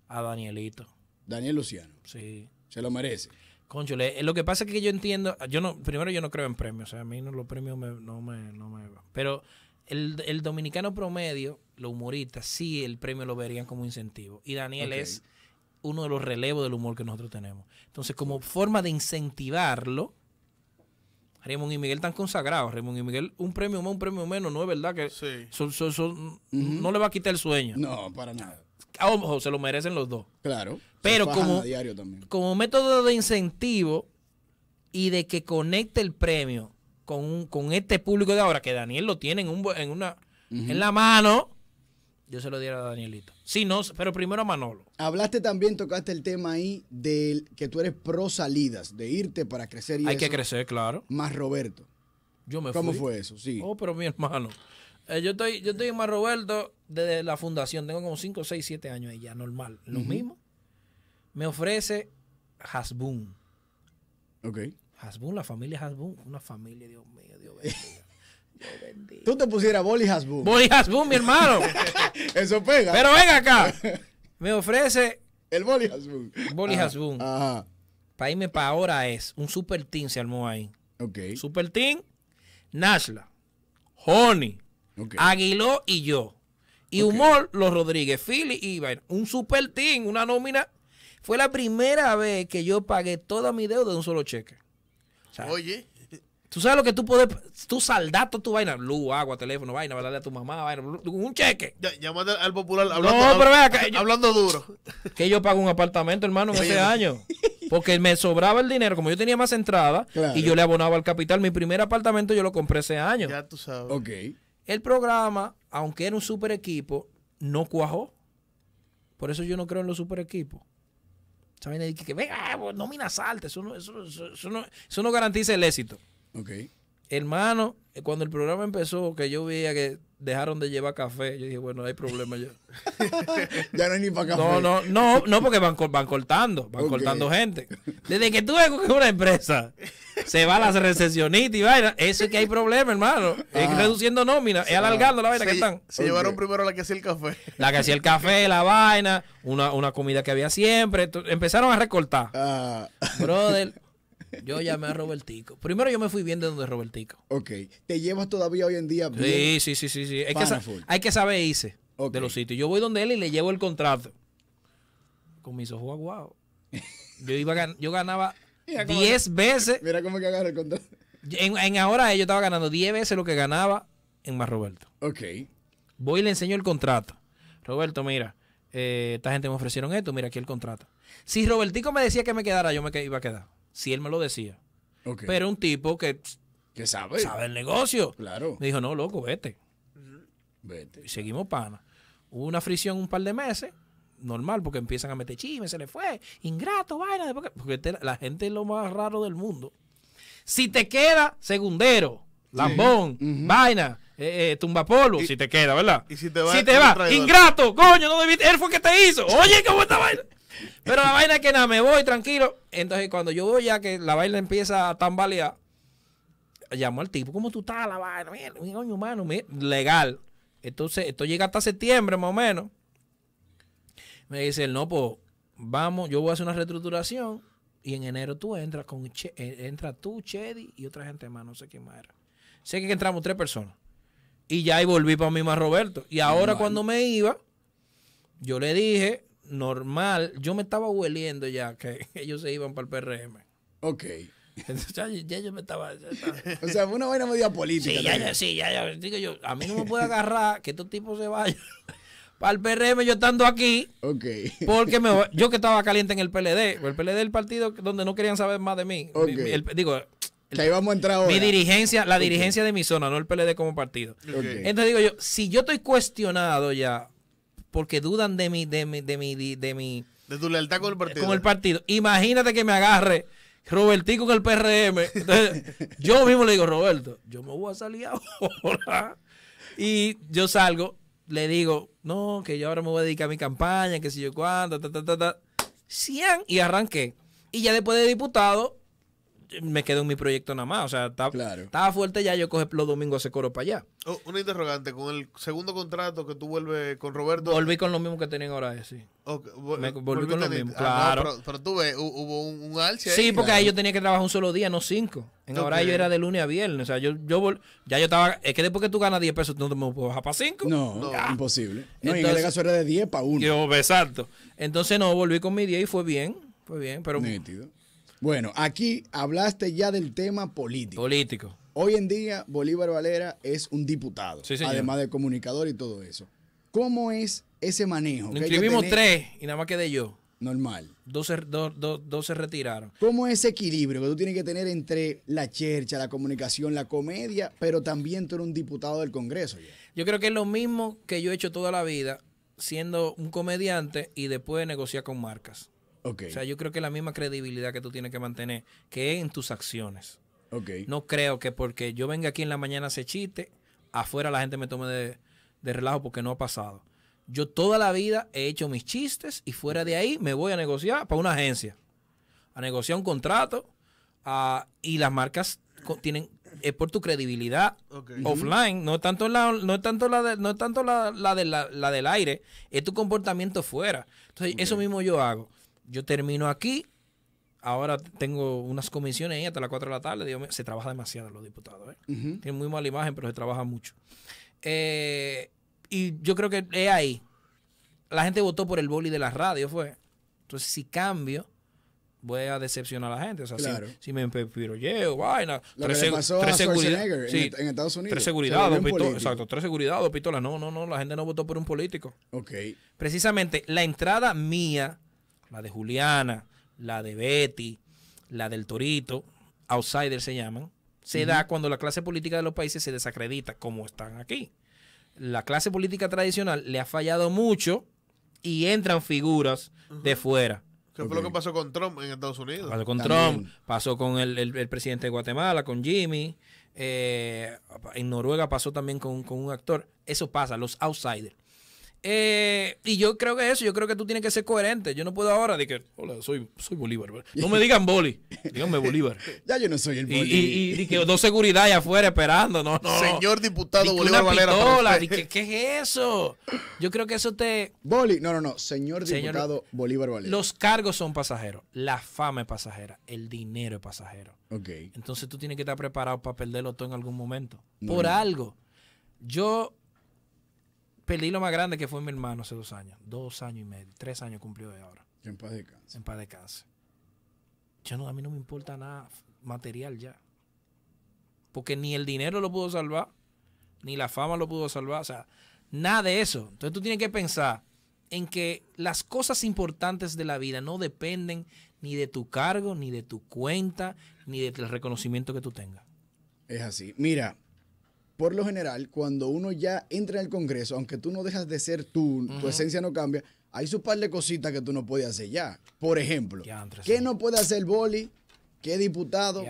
a Danielito. Daniel Luciano. Sí. Se lo merece. Conchole, lo que pasa es que yo entiendo, yo no, primero yo no creo en premios, o sea, a mí no, los premios no, me, no me... Pero el, el, dominicano promedio, los humoristas, sí el premio lo verían como incentivo. Y Daniel es uno de los relevos del humor que nosotros tenemos. Entonces, como forma de incentivarlo, Raymond y Miguel tan consagrados. Raymond y Miguel, un premio más, un premio menos, no es verdad que sí. no le va a quitar el sueño. No, para nada. Ah, se lo merecen los dos. Claro. Pero como, como método de incentivo y de que conecte el premio con, este público de ahora, que Daniel lo tiene en, en, una, en la mano, yo se lo diera a Danielito. Sí, no, pero primero a Manolo. Hablaste también, tocaste el tema ahí del que tú eres pro salidas, de irte para crecer y Hay que crecer, claro. Más Roberto. Yo me ¿Cómo fue eso? Sí. Oh, pero mi hermano. Eh, yo, estoy, yo estoy en Mar Roberto desde la fundación. Tengo como 5, 6, 7 años ahí ya, normal. Lo mismo. Me ofrece Hasbun. Ok. Hasbun, la familia Hasbun. Una familia, Dios mío, Dios mío. Tú te pusieras Boli Hasbun. Boli Hasbun, mi hermano. [LAUGHS] Eso pega. Pero ven acá. Me ofrece. El Boli Hasbun. Boli Hasboom. Hasbun. Ajá. Para irme para ahora es un super team se armó ahí. Ok. Super team, Nashla, Honey, Aguiló y yo. Y humor, los Rodríguez, Philly y Iván. Un super team, una nómina. Fue la primera vez que yo pagué toda mi deuda de un solo cheque. Oye. Tú sabes lo que tú puedes. Tú saldas tu vaina. Luz, agua, teléfono, vaina, darle a tu mamá, vaina. Un cheque. Llámate al popular hablando, no, pero vea, hablando duro. Que yo pago un apartamento, hermano, en ese año. Porque me sobraba el dinero. Como yo tenía más entrada y yo le abonaba al capital, mi primer apartamento yo lo compré ese año. Ya tú sabes. Ok. El programa, aunque era un super equipo, no cuajó. Por eso yo no creo en los super equipos. Saben que, venga, ah, pues, nómina salte, eso no, eso, eso, no, garantiza el éxito. Ok. Hermano, eh, cuando el programa empezó, que yo veía que dejaron de llevar café. Yo dije, bueno, hay problema ya. [LAUGHS] ya no hay ni para café. No, no, no, no porque van, van cortando, van cortando gente. Desde que tú que una empresa se va a las recesionistas y vaina, eso es que hay problema, hermano. Es ah. reduciendo nómina, es ah. alargando la vaina que están. Se llevaron primero la que hacía el café. La que hacía el café, la vaina, una, una comida que había siempre. Empezaron a recortar. Ah. Brother, yo llamé a Robertico. Primero yo me fui viendo de donde Robertico. Ok. ¿Te llevas todavía hoy en día Sí, sí, sí, sí. Hay, que saber irse de los sitios. Yo voy donde él y le llevo el contrato. Con mis ojos aguados. Yo, yo ganaba 10 [LAUGHS] veces. Mira cómo que agarra el contrato. En, ahora yo estaba ganando 10 veces lo que ganaba en Más Roberto. Ok. Voy y le enseño el contrato. Roberto, mira, eh, esta gente me ofrecieron esto, mira aquí el contrato. Si Robertico me decía que me quedara, yo me iba a quedar si él me lo decía. Pero un tipo que, sabe. sabe el negocio. Claro. Me dijo, no, loco, vete. Vete. seguimos pana. Hubo una fricción un par de meses, normal, porque empiezan a meter chisme, se le fue, ingrato, vaina, porque, este, la gente es lo más raro del mundo. Si te queda segundero, lambón, vaina, eh, eh, tumba polo tumbapolo, si te queda, ¿verdad? Y si te va, si te va ingrato, coño, no debiste, él fue el que te hizo. Oye, ¿cómo está vaina? Pero la vaina es que nada, me voy tranquilo. Entonces, cuando yo voy ya que la vaina empieza a tambalear, llamo al tipo, ¿cómo tú estás? La vaina, mira, coño, humano mira, legal. Entonces, esto llega hasta septiembre más o menos. Me dice, no, pues vamos, yo voy a hacer una reestructuración y en enero tú entras con eh, entra tú, Chedi y otra gente más, no sé quién más era. Sé que entramos tres personas. Y ya ahí volví para mí más Roberto. Y ahora cuando me iba, yo le dije, normal, yo me estaba hueliendo ya que [LAUGHS] ellos se iban para el PRM. Ok. ya, yo me estaba, [LAUGHS] O sea, fue una vaina media política. Sí, ya, ya, sí, ya, ya. Digo yo, a mí no me puede agarrar que estos tipos se vayan [LAUGHS] para el PRM yo estando aquí. Ok. Porque me, yo que estaba caliente en el PLD. El PLD es el partido donde no querían saber más de mí. digo, ahí vamos a Mi dirigencia, la dirigencia de mi zona, no el PLD como partido. Entonces digo yo, si yo estoy cuestionado ya porque dudan de mi, de mi, de mi, de, mi. tu lealtad con el partido. Con el partido. Imagínate que me agarre Robertico con el PRM. [LAUGHS] yo mismo le digo, Roberto, yo me voy a salir ahora. Y yo salgo, le digo, no, que yo ahora me voy a dedicar a mi campaña, que si yo cuándo, ta, ta, ta, ta. y arranqué. Y ya después de diputado, me quedo en mi proyecto nada más. O sea, estaba fuerte ya, yo coge los domingos ese coro para allá. Oh, una interrogante, con el segundo contrato que tú vuelves con Roberto. Volví con lo mismo que tenían ahora, eh, sí. volví con lo mismo, claro. Ah, pero, tú ves, hubo un, Sí, porque ahí yo tenía que trabajar un solo día, no cinco. En ahora yo era de lunes a viernes. O sea, yo, yo ya yo estaba. Es que después que tú ganas 10 pesos, no me puedes bajar para cinco No, imposible. en el este caso era de 10 para 1. exacto. Entonces, no, volví con mi 10 y fue bien. Fue bien, pero. Bueno, aquí hablaste ya del tema político. Político. Hoy en día Bolívar Valera es un diputado, además de comunicador y todo eso. ¿Cómo es ese manejo? Nos tres y nada más quedé yo. Normal. Dos se, retiraron. ¿Cómo es ese equilibrio que tú tienes que tener entre la chercha, la comunicación, la comedia, pero también tú eres un diputado del Congreso? Yo creo que es lo mismo que yo he hecho toda la vida, siendo un comediante y después negociar con marcas. O sea, yo creo que la misma credibilidad que tú tienes que mantener, que es en tus acciones. Okay. No creo que porque yo venga aquí en la mañana hacer chiste, afuera la gente me tome de, relajo porque no ha pasado. Yo toda la vida he hecho mis chistes y fuera de ahí me voy a negociar para una agencia, a negociar un contrato y las marcas tienen es por tu credibilidad offline no es tanto la no tanto la no tanto la, de, la, del aire es tu comportamiento fuera entonces eso mismo yo hago yo termino aquí, ahora tengo unas comisiones ahí hasta las 4 de la tarde. se trabaja demasiado los diputados. ¿eh? Tienen muy mala imagen, pero se trabaja mucho. Eh, y yo creo que es ahí. La gente votó por el boli de la radio, fue. Entonces, si cambio, voy a decepcionar a la gente. O sea, si, me empepirolleo, vaina. Lo que pasó seguridad, en, Estados Unidos. Tres seguridad, dos pistolas. Exacto, tres seguridad, dos pistolas. No, no, no, la gente no votó por un político. Ok. Precisamente, la entrada mía la de Juliana, la de Betty, la del Torito, outsiders se llaman, se da cuando la clase política de los países se desacredita, como están aquí. La clase política tradicional le ha fallado mucho y entran figuras de fuera. Eso fue lo que pasó con Trump en Estados Unidos? Pasó con Trump, pasó con el, presidente de Guatemala, con Jimmy. Eh, en Noruega pasó también con, un actor. Eso pasa, los outsiders. Eh, y yo creo que eso, yo creo que tú tienes que ser coherente. Yo no puedo ahora de que, hola, soy, soy Bolívar. No me digan Boli, díganme Bolívar. [LAUGHS] ya yo no soy el Boli. Y, y, que dos seguridad allá afuera esperando, no, no. Señor diputado Bolívar Valera. ¿Qué es eso? Yo creo que eso te. Boli, no, no, no. Señor diputado Bolívar Valera. Los cargos son pasajeros, la fama es pasajera, el dinero es pasajero. Ok. Entonces tú tienes que estar preparado para perderlo todo en algún momento. Por algo. Yo perdí lo más grande que fue mi hermano hace dos años. Dos años y medio. Tres años cumplió de ahora. en paz de cáncer. En paz de Yo no, a mí no me importa nada material ya. Porque ni el dinero lo pudo salvar, ni la fama lo pudo salvar. O sea, nada de eso. Entonces tú tienes que pensar en que las cosas importantes de la vida no dependen ni de tu cargo, ni de tu cuenta, ni del reconocimiento que tú tengas. Es así. Mira, por lo general, cuando uno ya entra en el Congreso, aunque tú no dejas de ser tú, tu esencia no cambia, hay su par de cositas que tú no puedes hacer ya. Por ejemplo, ¿qué no puede hacer Boli? ¿Qué diputado?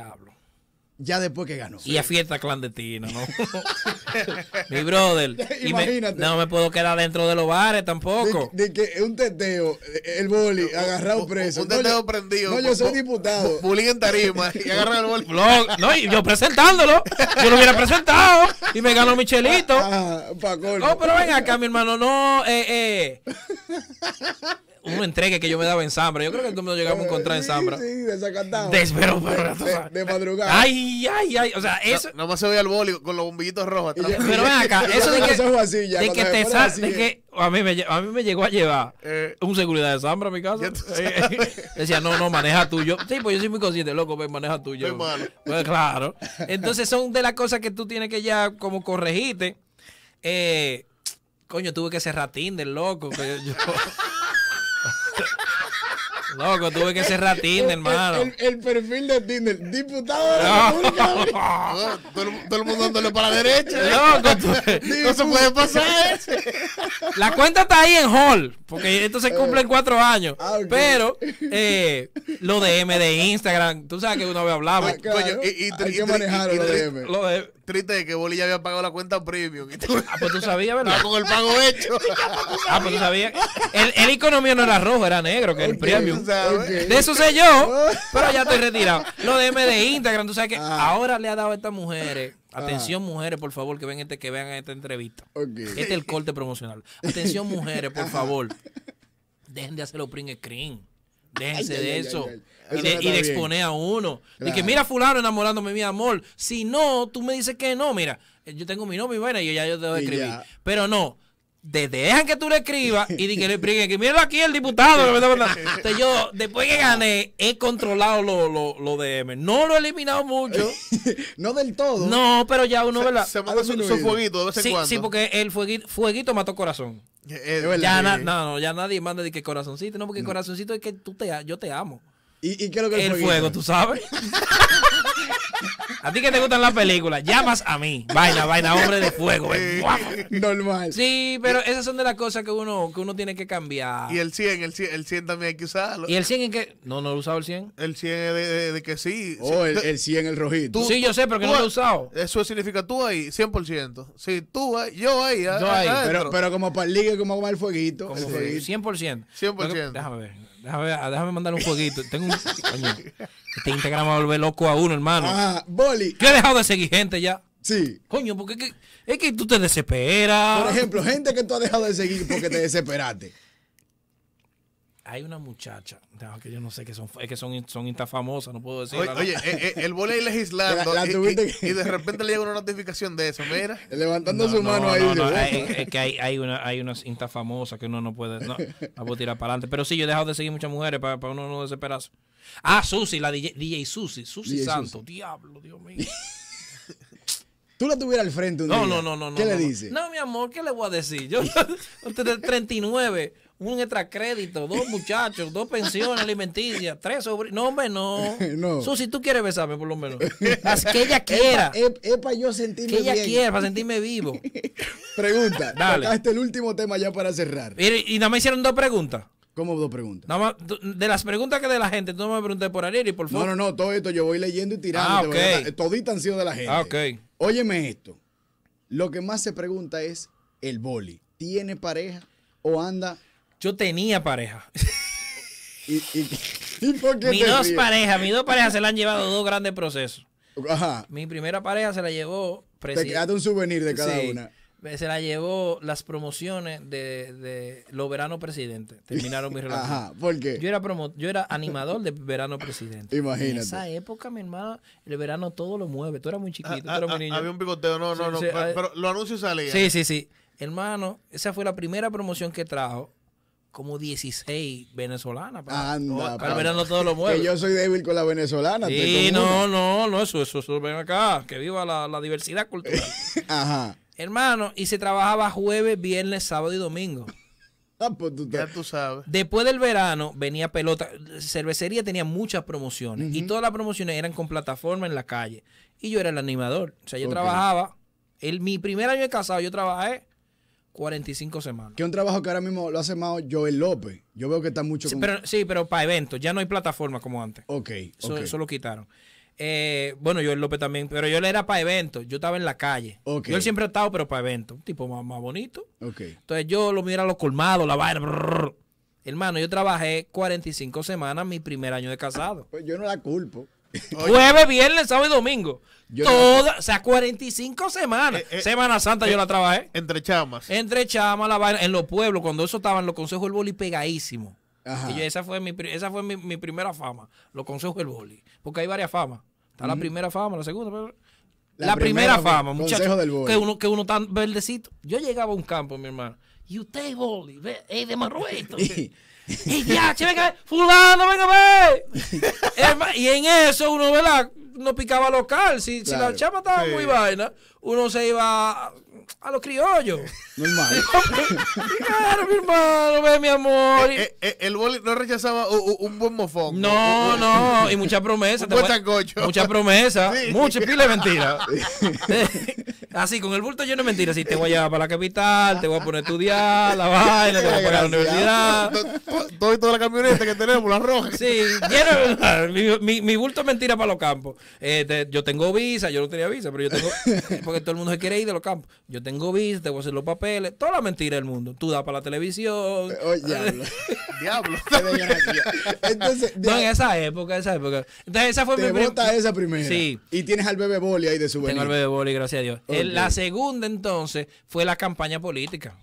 ya después que ganó. Y a fiesta clandestina, ¿no? [LAUGHS] [LAUGHS] Mi brother. Imagínate. no me puedo quedar dentro de los bares tampoco. De, un teteo, el boli, agarrado preso. Un, teteo prendido. No, yo soy diputado. [LAUGHS] Bulín en tarima y agarrado el boli. No, y yo presentándolo. Yo lo hubiera presentado y me ganó Michelito. Ah, ah, no, pero ven acá, mi hermano. No, eh, eh un entregue que yo me daba en Sambra. Yo creo que tú el lo llegamos a encontrar en Sambra. Sí, sí, desacatado. Despero, pero, de, madrugada. Ay, ay, ay. O sea, eso. Nomás se ve al boli con los bombillitos rojos. pero ven acá, eso de que, así ya, de que te sal, de eh. que a mí, me, a mí me llegó a llevar eh. un seguridad de Sambra a mi casa. Eh, [LAUGHS] decía, no, no, maneja tú. Yo, sí, pues yo soy muy consciente, loco, ven, maneja tú. Yo. Pues claro. Entonces son de las cosas que tú tienes que ya como corregirte. Eh, coño, tuve que cerrar del loco. yo... Loco, tuve que cerrar Tinder, hermano. El, perfil de Tinder, diputado de la República [LAUGHS] Todo, el mundo dándole para la derecha. Loco, [LAUGHS] no se puede pasar. [LAUGHS] la cuenta está ahí en Hall, porque esto cumple en cuatro años. Ah, Pero eh, lo de M de Instagram, tú sabes que uno había hablado. Ah, y, y, que manejar lo de M. Lo de, Triste de que Boli ya había pagado la cuenta premium. Ah, pues tú sabías, ¿verdad? con el pago hecho. [LAUGHS] ah, pues tú sabías. El, el icono mío no era rojo, era negro, que el premium. De eso sé yo, [LAUGHS] pero ya estoy retirado. Lo de M de Instagram, tú sabes que ah. ahora le ha dado a estas mujeres. Ah. Atención mujeres, por favor, que, este, que vean esta entrevista. Okay. Este es el corte promocional. Atención mujeres, por favor. Dejen de hacer los print screen. Déjense de eso. Y de, exponer a uno. y que mira fulano enamorándome, mi amor. Si no, tú me dices que no, mira, eh, yo tengo mi nombre y bueno, yo ya yo te voy a escribir. Pero no, te dejan que tú le escribas y di que le que mira aquí el diputado. Entonces yo, después que gané, he controlado lo, lo, lo de No lo he eliminado mucho. [LAUGHS] no del todo. No, pero ya uno, ¿verdad? Se manda su, fueguito de vez en sí, cuando. Sí, porque el fueguito, fueguito mató corazón. ya no, no, ya nadie manda de que corazoncito, no, porque corazoncito es que tú te, yo te amo. ¿Y, qué es lo que el fuego, tú sabes? [LAUGHS] A ti que te gustan las películas, llamas a mí. Vaina, vaina, hombre de fuego. Normal. Sí, pero esas son de las cosas que uno, que uno tiene que cambiar. Y el 100, el 100, también hay que usarlo. ¿Y el 100 en qué? No, no lo he usado el 100. El 100 de, de, que sí. Oh, el, 100 el rojito. sí, yo sé, pero que no lo he usado. Eso significa tú ahí, 100%. Sí, tú ahí, yo ahí. Yo ahí. Pero, como para el ligue, como para el fueguito. 100%. 100%. déjame ver. Ah, déjame, mandar un jueguito. Tengo un. este Instagram va a volver loco a uno, hermano. Ah, boli. ¿Qué he dejado de seguir gente ya? Sí. Coño, porque que, es que tú te desesperas. Por ejemplo, gente que tú has dejado de seguir porque te desesperaste hay una muchacha, que yo no sé que son, es que son, son famosas, no puedo decir. Oye, eh, eh, el voley legislando y, de repente le llega una notificación de eso, mira. [LAUGHS] Levantando su mano ahí. no, es que hay, hay, una, hay unas insta famosas que uno no puede, no, la tirar para adelante. Pero sí, yo he dejado de seguir muchas mujeres para, uno no desesperarse. Ah, Susi, la DJ, DJ Susi, Susi Santo, diablo, Dios mío. [LAUGHS] Tú la tuvieras al frente un no, No, no, no. ¿Qué le dices? No, mi amor, ¿qué le voy a decir? Yo, [LAUGHS] usted es 39 un extracrédito, dos muchachos, dos pensiones alimenticias, tres sobrinos. No, hombre, no. [LAUGHS] no. Susi, tú quieres besarme, por lo menos. las [LAUGHS] que ella quiera. Es, para yo sentirme Que ella quiera, para sentirme vivo. [LAUGHS] Pregunta. Dale. Hasta el último tema ya para cerrar. Y, y nada más hicieron dos preguntas. ¿Cómo dos preguntas? Nada de las preguntas que de la gente, tú no me pregunté por Ariel y por favor. No, no, no, todo esto yo voy leyendo y tirando. Ah, ok Todita han sido de la gente. Ah, ok. Óyeme esto. Lo que más se pregunta es el boli. ¿Tiene pareja o anda yo tenía pareja. [LAUGHS] ¿Y, mi dos parejas, mis dos parejas se la han llevado dos grandes procesos. Ajá. Mi primera pareja se la llevó. Te quedaste un souvenir de cada una. Se la llevó las promociones de, los veranos presidentes. Terminaron mi [LAUGHS] relación. Ajá, ¿por qué? Yo era, promo yo era animador de verano presidente. Imagínate. En esa época, mi hermano, el verano todo lo mueve. Tú eras muy chiquito, tú ah, eras ah, muy niño. Había un picoteo, no, no, no. Ah, pero los anuncios salían. Sí, sí, sí. Hermano, esa fue la primera promoción que trajo como 16 venezolanas. Para, Anda, oh, no todos los yo soy débil con la venezolana. Sí, no, no, no, eso, eso, eso, ven acá, que viva la, diversidad cultural. [LAUGHS] Ajá. Hermano, y se trabajaba jueves, viernes, sábado y domingo. [LAUGHS] Ah, pues tú ya tú sabes. Después del verano venía pelota. Cervecería tenía muchas promociones. Y todas las promociones eran con plataforma en la calle. Y yo era el animador. O sea, yo trabajaba. El, mi primer año de casado, yo trabajé 45 semanas. Que un trabajo que ahora mismo lo hace más Joel López. Yo veo que está mucho. Sí, pero, sí pero para eventos. Ya no hay plataforma como antes. Ok. Eso, lo quitaron. Eh, bueno, Joel López también. Pero yo le era para eventos. Yo estaba en la calle. Okay. Yo siempre he estado, pero para eventos. Un tipo más, bonito. Ok. Entonces yo lo miraba a los colmados, la vaina. Hermano, yo trabajé 45 semanas mi primer año de casado. Pues yo no la culpo. Jueves, viernes, sábado y domingo. o sea, 45 semanas. Eh, eh, Semana Santa yo la eh, trabajé. Entre chamas. Entre chamas, la vaina. En los pueblos, cuando eso En los consejos del boli pegadísimo. Y esa fue, mi, esa fue mi, primera fama, los consejos del boli. Porque hay varias famas. Está la primera fama, la segunda. La, primera, fama, muchachos. Que uno, que uno tan verdecito. Yo llegaba a un campo, mi hermano. Y usted, boli, es de Marruecos. [LAUGHS] y ya, [LAUGHS] che, venga, fulano, venga, ve. y en eso uno, ¿verdad? No picaba local. Si, si la chapa estaba muy vaina, uno se iba a los criollos. Normal. [LAUGHS] [LAUGHS] claro, mi hermano, ve, mi amor. Eh, eh, eh, el boli no rechazaba un, buen mofón. No, no, y mucha promesa. buen mucha promesa, [LAUGHS] mucha pila de mentiras. Así, con el bulto lleno de mentira Si te voy a llevar para la capital, te voy a poner a estudiar, la vaina, te voy a pagar la universidad. Todo y toda la camioneta que tenemos, la roja. Sí, mi, mi bulto es mentira para los campos. yo tengo visa, yo no tenía visa, pero yo tengo. Porque todo el mundo se quiere ir de los campos. Yo tengo visa, tengo voy hacer los papeles. Toda la mentira del mundo. Tú das para la televisión. Eh, [LAUGHS] diablo. diablo. Entonces, no, en esa época, esa época. Entonces, esa fue mi primera. esa primera. Sí. Y tienes al bebé boli ahí de su Tengo al bebé boli, gracias a Dios. La segunda, entonces, fue la campaña política.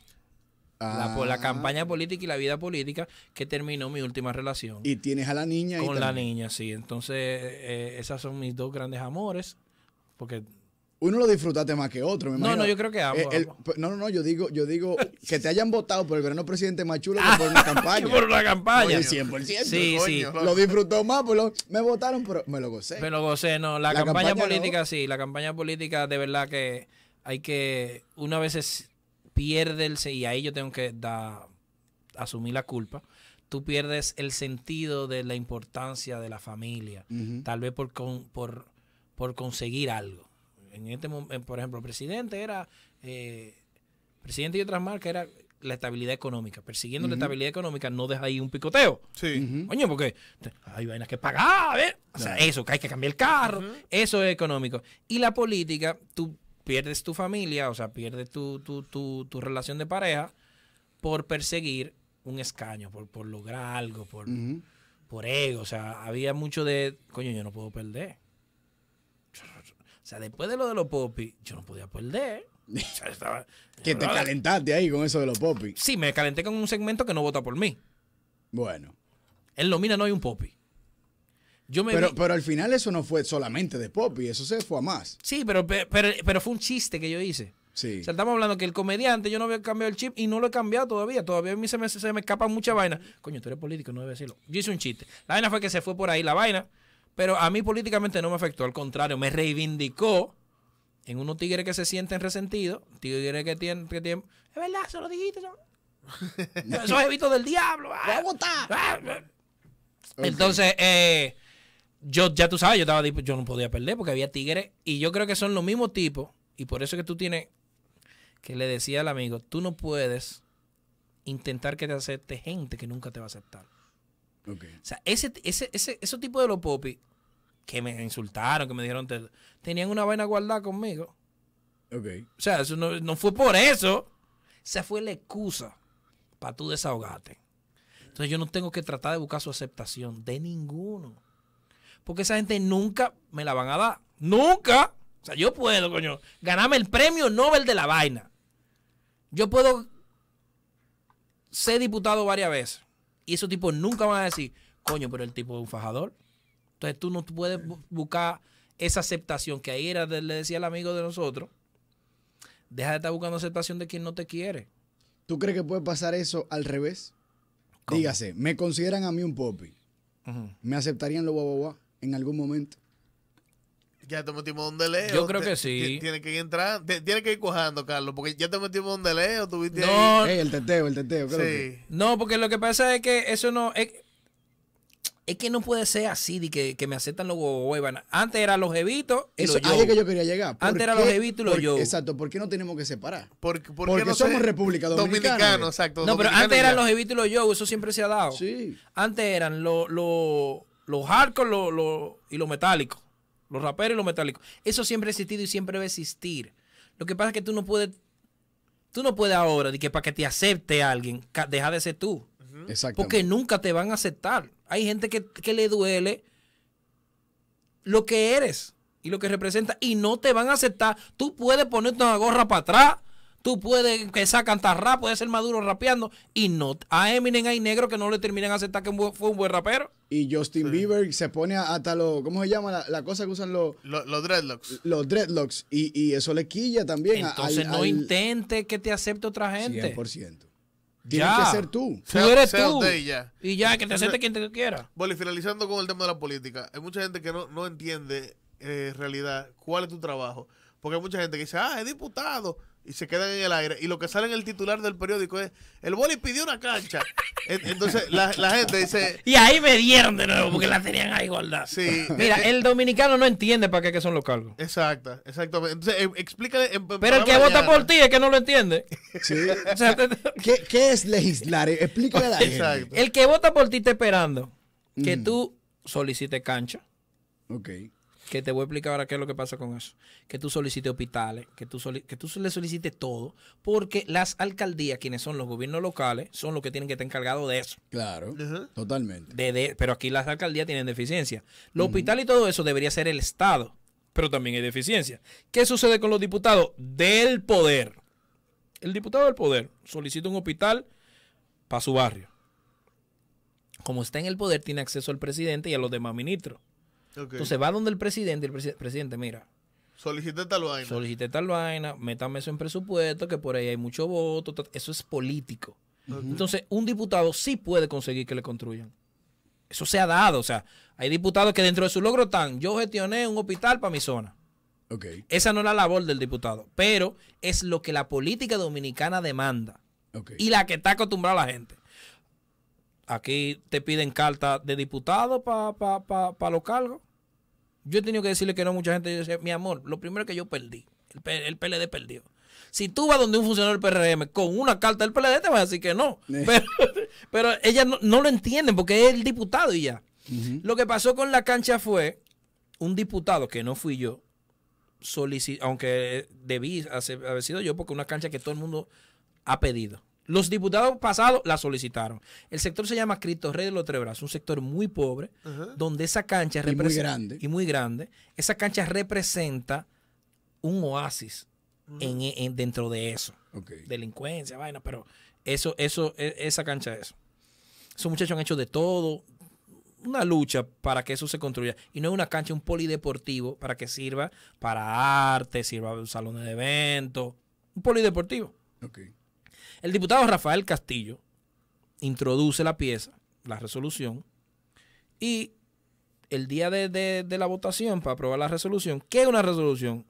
La, la ah. campaña política y la vida política que terminó mi última relación. Y tienes a la niña. Con la niña, sí. Entonces, eh, esas son mis dos grandes amores, porque uno lo disfrutaste más que otro. Me no, no, yo creo que ambos. Eh, pues, no, no, no, yo digo, yo digo [LAUGHS] que te hayan votado por el verano presidente más chulo que ah, por una campaña. [LAUGHS] por una campaña. 100%. Sí, sí. Lo disfrutó más, pues me votaron, pero me lo gocé. Me lo gocé, no. La, campaña, política, sí. La campaña política, de verdad que hay que. Una vez pierde Y ahí yo tengo que asumir la culpa tú pierdes el sentido de la importancia de la familia, tal vez por, por, por conseguir algo. En este eh, por ejemplo, presidente era, eh, presidente y otras marcas era la estabilidad económica. Persiguiendo la estabilidad económica no deja ahí un picoteo. Sí. Coño, porque hay vainas que pagar, O sea, eso, que hay que cambiar el carro, eso es económico. Y la política, tú pierdes tu familia, o sea, pierdes tu, tu, tu, tu relación de pareja por perseguir un escaño, por, por lograr algo, por, por ego. O sea, había mucho de, coño, yo no puedo perder sea, después de lo de los popis, yo no podía perder. [LAUGHS] que te calentaste ahí con eso de los popis. Sí, me calenté con un segmento que no vota por mí. Bueno. En Lomina no hay un popi. Yo me pero, pero al final eso no fue solamente de popis, eso se fue a más. Sí, pero, pero, fue un chiste que yo hice. Sí. O sea, estamos hablando que el comediante, yo no había cambiado el chip y no lo he cambiado todavía. Todavía a mí se me, se me escapan muchas vainas. Coño, tú eres político, no debes decirlo. Yo hice un chiste. La vaina fue que se fue por ahí la vaina. Pero a mí políticamente no me afectó, al contrario, me reivindicó en unos tigres que se sienten resentidos, tigres que tienen, que tienen, es verdad, eso lo dijiste, Eso [LAUGHS] es evito del diablo, ah. ah, ah. Entonces, eh, yo ya tú sabes, yo estaba yo no podía perder porque había tigres y yo creo que son los mismos tipos y por eso que tú tienes que le decía al amigo, tú no puedes intentar que te acepte gente que nunca te va a aceptar. O sea, ese, ese, tipo de los popis que me insultaron, que me dijeron, tenían una vaina guardada conmigo. O sea, eso no, no, fue por eso. Esa fue la excusa para tú desahogarte. Entonces yo no tengo que tratar de buscar su aceptación de ninguno. Porque esa gente nunca me la van a dar. Nunca. O sea, yo puedo, coño, ganarme el premio Nobel de la vaina. Yo puedo ser diputado varias veces. Y esos tipos nunca van a decir, coño, pero el tipo es un fajador. Entonces tú no puedes buscar esa aceptación que ahí era, le decía el amigo de nosotros. Deja de estar buscando aceptación de quien no te quiere. ¿Tú crees que puede pasar eso al revés? Dígase, me consideran a mí un popi. ¿Me aceptarían los guaguaguá en algún momento? Ya te metimos donde leo. Yo creo que sí. Tiene que ir entrando, tienes que ir cojando, Carlos, porque ya te metimos donde leo, tuviste no, el teteo, el teteo, No, porque lo que pasa es que eso no es, que no puede ser así que, me aceptan los huevos. Antes eran los evitos. es que yo quería llegar. Antes eran los jevitos y los yo. Exacto, ¿por qué no tenemos que separar? porque somos República Dominicana. exacto. No, pero antes eran los jevitos y los yo, eso siempre se ha dado. Sí. Antes eran los lo, hardcore y los metálicos. Los raperos y los metálicos. Eso siempre ha existido y siempre va a existir. Lo que pasa es que tú no puedes, tú no puedes ahora, de que para que te acepte alguien, deja de ser tú. Porque nunca te van a aceptar. Hay gente que, que le duele lo que eres y lo que representa y no te van a aceptar. Tú puedes ponerte una gorra para atrás Tú puedes que sacan cantar rap, puede ser Maduro rapeando. Y no, a Eminem hay negros que no le terminan a aceptar que fue un buen rapero. Y Justin Bieber se pone hasta los, ¿cómo se llama? La, cosa que usan los... los dreadlocks. Los dreadlocks. Y, y, eso le quilla también. Entonces no intente que te acepte otra gente. 100%. Tienes que ser tú. Tú eres tú. Ya. Y ya, que te acepte quien te quiera. Bueno, y finalizando con el tema de la política. Hay mucha gente que no, no entiende en eh, realidad cuál es tu trabajo. Porque hay mucha gente que dice, ah, es diputado. Y se quedan en el aire. Y lo que sale en el titular del periódico es, el boli pidió una cancha. Entonces la, gente dice... [LAUGHS] Y ahí me dieron de nuevo porque la tenían ahí igualdad. Sí. Mira, el dominicano no entiende para qué que son los cargos. Exacto, exactamente. Entonces eh, explícale... Pero el que vota por ti es que no lo entiende. Sí. [LAUGHS] ¿Qué, es legislar? Explícale El que vota por ti está esperando que mm. tú solicites cancha. Ok que te voy a explicar ahora qué es lo que pasa con eso. Que tú solicites hospitales, que tú, que tú le solicites todo, porque las alcaldías, quienes son los gobiernos locales, son los que tienen que estar encargados de eso. Claro, totalmente. pero aquí las alcaldías tienen deficiencia. Los hospital hospitales y todo eso debería ser el Estado, pero también hay deficiencia. ¿Qué sucede con los diputados del poder? El diputado del poder solicita un hospital para su barrio. Como está en el poder, tiene acceso al presidente y a los demás ministros. Entonces va donde el presidente el presidente, mira. Solicité tal vaina. Solicité tal vaina, métame eso en presupuesto, que por ahí hay mucho voto. Eso es político. Entonces, un diputado sí puede conseguir que le construyan. Eso se ha dado. O sea, hay diputados que dentro de su logro están. Yo gestioné un hospital para mi zona. Esa no es la labor del diputado, pero es lo que la política dominicana demanda y la que está acostumbrada la gente. Aquí te piden carta de diputado para pa, pa, los cargos. Yo he tenido que decirle que no mucha gente. mi amor, lo primero que yo perdí, el, PLD perdió. Si tú vas donde un funcionario del PRM con una carta del PLD, te vas a decir que no. [LAUGHS] Pero, ella ellas no, lo entienden porque es el diputado y ya. Lo que pasó con la cancha fue un diputado, que no fui yo, aunque debí haber sido yo, porque una cancha que todo el mundo ha pedido. Los diputados pasados la solicitaron. El sector se llama Cristo Rey de los Tres un sector muy pobre, donde esa cancha y representa, muy grande. Y muy grande. Esa cancha representa un oasis e, dentro de eso. Delincuencia, vaina, pero eso, eso, e, esa cancha es. Esos muchachos han hecho de todo, una lucha para que eso se construya. Y no es una cancha, un polideportivo para que sirva para arte, sirva para salón de eventos. Un polideportivo. El diputado Rafael Castillo introduce la pieza, la resolución, y el día de, la votación para aprobar la resolución, que es una resolución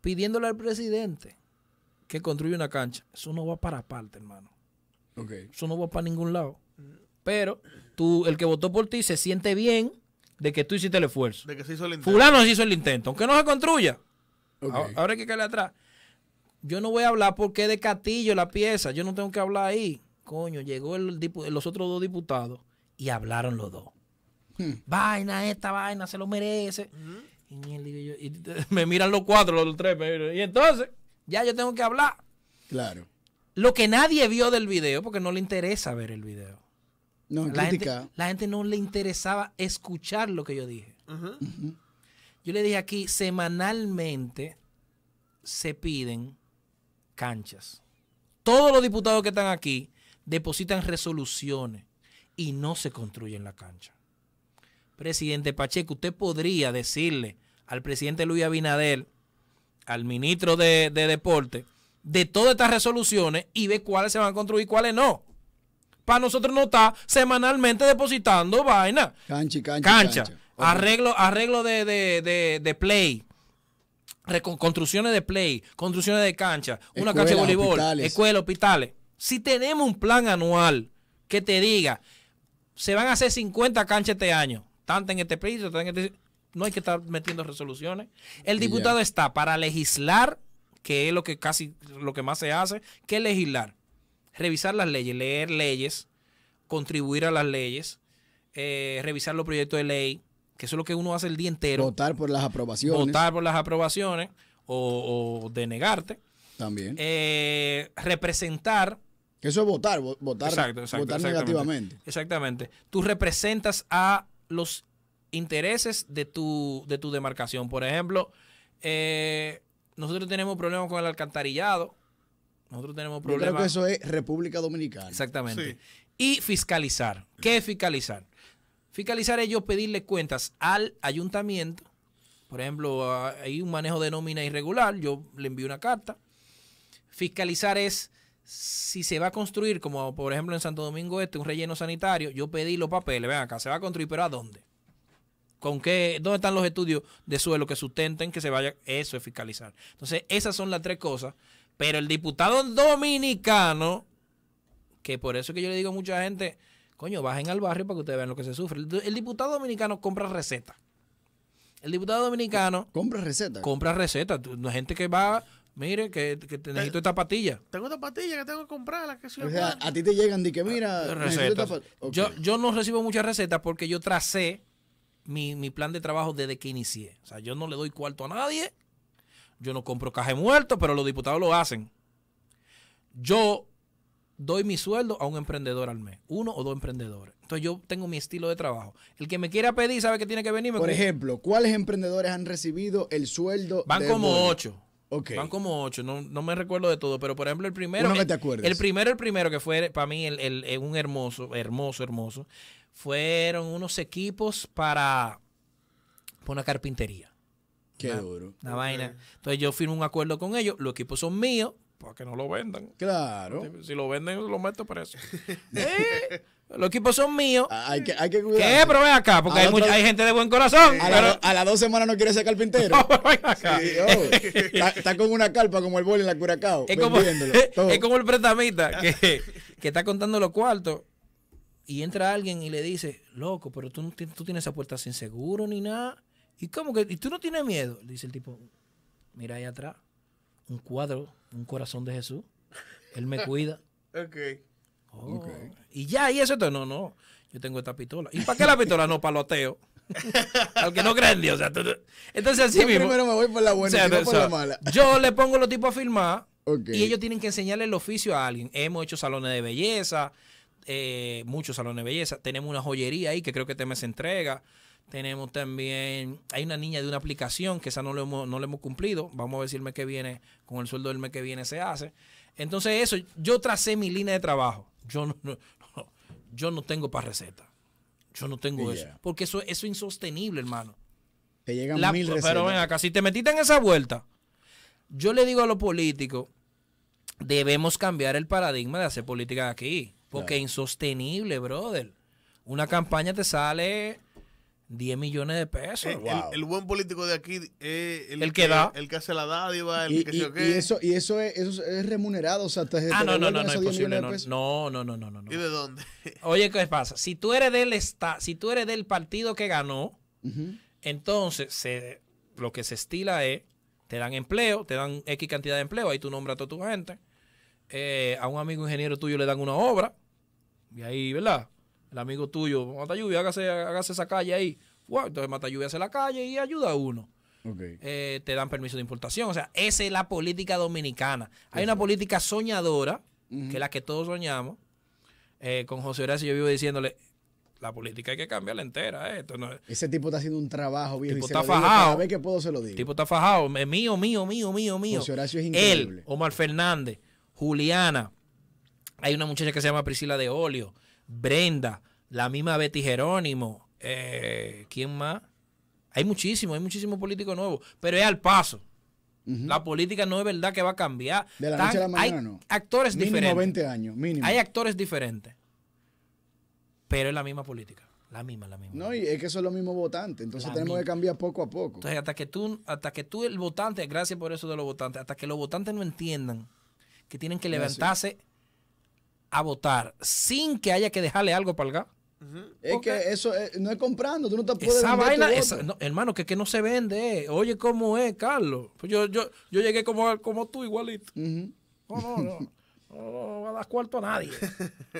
pidiéndole al presidente que construya una cancha. Eso no va para aparte, hermano. Okay. Eso no va para ningún lado. Pero tú, el que votó por ti se siente bien de que tú hiciste el esfuerzo. De que se hizo el intento. Fulano se hizo el intento, aunque no se construya. Ahora, hay que caerle atrás yo no voy a hablar porque es de Castillo la pieza, yo no tengo que hablar ahí. Coño, llegó los otros dos diputados y hablaron los dos. Hmm. Vaina, esta vaina se lo merece. y, [LAUGHS] me miran los cuatro, los tres. y entonces, ya yo tengo que hablar. Claro. Lo que nadie vio del video, porque no le interesa ver el video. No, la, Gente, la gente no le interesaba escuchar lo que yo dije. Yo le dije aquí, semanalmente se piden canchas. Todos los diputados que están aquí depositan resoluciones y no se construyen la cancha. Presidente Pacheco, usted podría decirle al presidente Luis Abinader, al ministro de, de Deporte, de todas estas resoluciones y ve cuáles se van a construir y cuáles no. Para nosotros no está semanalmente depositando vaina. Cancha, cancha. Cancha. Arreglo, arreglo de, de, de play construcciones de play, construcciones de cancha, una cancha de voleibol, escuelas, hospitales. Si tenemos un plan anual que te diga, se van a hacer 50 canchas este año, tanto en este play, en este No hay que estar metiendo resoluciones. El diputado está para legislar, que es lo que casi lo que más se hace, que legislar, revisar las leyes, leer leyes, contribuir a las leyes, eh, revisar los proyectos de ley, que eso es lo que uno hace el día entero. Votar por las aprobaciones. Votar por las aprobaciones o, denegarte. También. Eh, representar. Eso es votar, votar, exacto, exactamente, negativamente. Exactamente. Tú representas a los intereses de tu, de tu demarcación. Por ejemplo, eh, nosotros tenemos problemas con el alcantarillado. Nosotros tenemos problemas. Yo creo que eso es República Dominicana. Exactamente. Y fiscalizar. ¿Qué es fiscalizar? Fiscalizar yo pedirle cuentas al ayuntamiento. Por ejemplo, hay un manejo de nómina irregular, yo le envío una carta. Fiscalizar es si se va a construir, como por ejemplo en Santo Domingo Este, un relleno sanitario, yo pedí los papeles, Ven acá, se va a construir, pero ¿a dónde? ¿Con qué? ¿Dónde están los estudios de suelo que sustenten que se vaya? Eso es fiscalizar. Entonces, esas son las tres cosas. Pero el diputado dominicano, que por eso que yo le digo a mucha gente, Coño, bajen al barrio para que ustedes vean lo que se sufre. El, diputado dominicano compra recetas. El diputado dominicano. Compra recetas. Compra recetas. Gente que va mire, que, que necesito esta patilla. Tengo esta patilla que tengo que comprar. o sea, a ti te llegan de que ah, mira, Yo, no recibo muchas recetas porque yo tracé mi, plan de trabajo desde que inicié. O sea, yo no le doy cuarto a nadie. Yo no compro caja muerto, pero los diputados lo hacen. Yo doy mi sueldo a un emprendedor al mes, uno o dos emprendedores. Entonces yo tengo mi estilo de trabajo. El que me quiera pedir sabe que tiene que venirme Por ejemplo, ¿cuáles emprendedores han recibido el sueldo? Van como ocho. Van como ocho, no, me recuerdo de todo, pero por ejemplo el primero... Uno que te acuerdes. El primero, el primero que fue para mí eh, un hermoso, hermoso, hermoso, fueron unos equipos para, una carpintería. Qué duro. Una vaina. Entonces yo firmo un acuerdo con ellos, los equipos son míos, para que no lo vendan. Claro. Si, lo venden, lo meto preso. [LAUGHS] [LAUGHS] ¿Eh? Los equipos son míos. Ah, hay que, hay ¿Qué? Pero ven acá, porque hay, gente de buen corazón. A, las dos semanas no quiere ser carpintero. [LAUGHS] pintero ven acá. Oh. está, con una carpa como el boli en la Curacao. Es como, el prestamista que, está contando los cuartos y entra alguien y le dice, loco, pero tú, tú tienes esa puerta sin seguro ni nada. ¿Y cómo que? ¿Y tú no tienes miedo? dice el tipo, mira ahí atrás un cuadro, un corazón de Jesús. Él me cuida. [LAUGHS] ok. Oh. okay. Y ya, y eso, no, no, yo tengo esta pistola. ¿Y para qué la pistola? No, paloteo. [LAUGHS] Al que no creen en Dios. entonces así yo Primero me voy por la buena y no por la mala. Yo le pongo los tipos a firmar y ellos tienen que enseñarle el oficio a alguien. Hemos hecho salones de belleza, eh, muchos salones de belleza. Tenemos una joyería ahí que creo que se entrega. Tenemos también, hay una niña de una aplicación que esa no le hemos, no hemos cumplido. Vamos a ver si el mes que viene, con el sueldo del mes que viene se hace. Entonces eso, yo tracé mi línea de trabajo. Yo no, yo no tengo para receta. Yo no tengo eso. Porque eso, es insostenible, hermano. Te llegan mil recetas. Pero ven acá, si te metiste en esa vuelta, yo le digo a los políticos, debemos cambiar el paradigma de hacer política aquí. Porque es insostenible, brother. Una campaña te sale 10 millones de pesos. Eh, el, buen político de aquí es eh, el, que, da. El que hace la dádiva, y, que eso Y eso es, remunerado. O sea, ah, no, no, no, no es No, no, no, no, no, ¿Y de dónde? [LAUGHS] Oye, ¿qué pasa? Si tú eres del, si tú eres del partido que ganó, entonces lo que se estila es, te dan empleo, te dan X cantidad de empleo, ahí tú nombras a toda tu gente. Eh, a un amigo ingeniero tuyo le dan una obra, y ahí, ¿verdad? el amigo tuyo, Mata Lluvia, hágase, esa calle ahí. Wow, entonces Mata Lluvia hace la calle y ayuda a uno. Okay. Eh, te dan permiso de importación. O sea, esa es la política dominicana. Hay una política soñadora, que es la que todos soñamos. Eh, con José Horacio yo vivo diciéndole, la política hay que cambiarla entera. Eh, esto Ese tipo está haciendo un trabajo bien. Tipo está fajado. puedo se lo digo. Tipo está fajado. mío, mío, mío, mío, mío. José Horacio es increíble. Él, Omar Fernández, Juliana. Hay una muchacha que se llama Priscila de Olio. Brenda, la misma Betty Jerónimo, eh, ¿quién más? Hay muchísimos, hay muchísimos políticos nuevos, pero es al paso. La política no es verdad que va a cambiar. De la mañana, hay actores diferentes. 20 años, Hay actores diferentes, pero es la misma política. La misma, la misma. No, y es que son lo mismo votante, Entonces tenemos que cambiar poco a poco. Entonces, hasta que tú, hasta que tú, el votante, gracias por eso de los votantes, hasta que los votantes no entiendan que tienen que levantarse a votar sin que haya que dejarle algo para el gas. Es que eso eh, no es comprando, tú no te Esa vaina, hermano, que, que no se vende. Eh. Oye, ¿cómo es, Carlos? Pues yo, yo, yo llegué como, como tú, igualito. No, no, no. [LAUGHS] No, no a dar cuarto a nadie.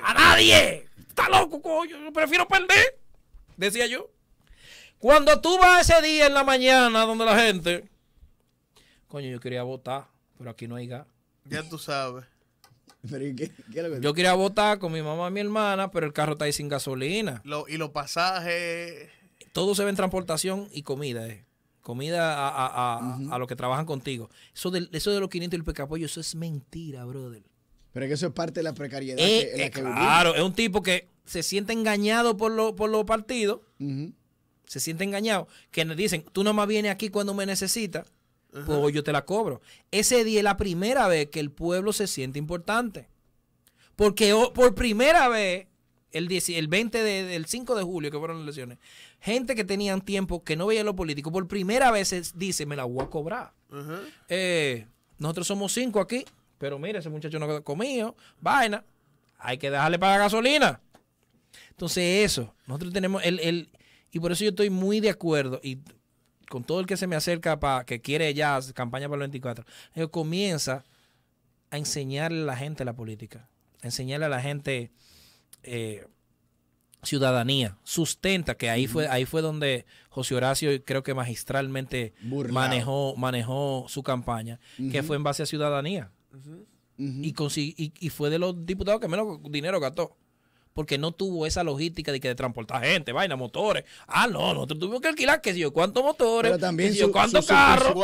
¡A nadie! ¡Está loco, coño! Yo prefiero perder. Decía yo. Cuando tú vas ese día en la mañana donde la gente. Coño, yo quería votar, pero aquí no hay gas. Ya tú sabes. [LAUGHS] yo quería votar con mi mamá y mi hermana, pero el carro está ahí sin gasolina. y los pasajes. Todo se ve en transportación y comida, eh. Comida a, los que trabajan contigo. Eso de, eso de los 500 y el pecapollo, eso es mentira, brother. Pero que eso es parte de la precariedad eh, eh, Claro, es un tipo que se siente engañado por, por los partidos. Se siente engañado. Que le dicen, tú nomás vienes aquí cuando me necesitas pues yo te la cobro. Ese día es la primera vez que el pueblo se siente importante. Porque oh, por primera vez, el, el 20 del 5 de julio, que fueron las elecciones, gente que tenían tiempo que no veía lo político, por primera vez dice, me la voy a cobrar. Eh, nosotros somos cinco aquí, pero mira, ese muchacho no comió, vaina, hay que dejarle para la gasolina. Entonces eso, nosotros tenemos el, el, y por eso yo estoy muy de acuerdo, y con todo el que se me acerca para que quiere ya campaña para el 24, yo comienza a enseñarle a la gente la política, enseñarle a la gente eh, ciudadanía, sustenta, que ahí fue, ahí fue donde José Horacio creo que magistralmente manejó, manejó su campaña, que fue en base a ciudadanía. y, y, y, fue de los diputados que menos dinero gastó porque no tuvo esa logística de que de transportar gente, vaina, motores. Ah, no, nosotros tuvimos que alquilar, que si yo, cuántos motores, también cuántos carros.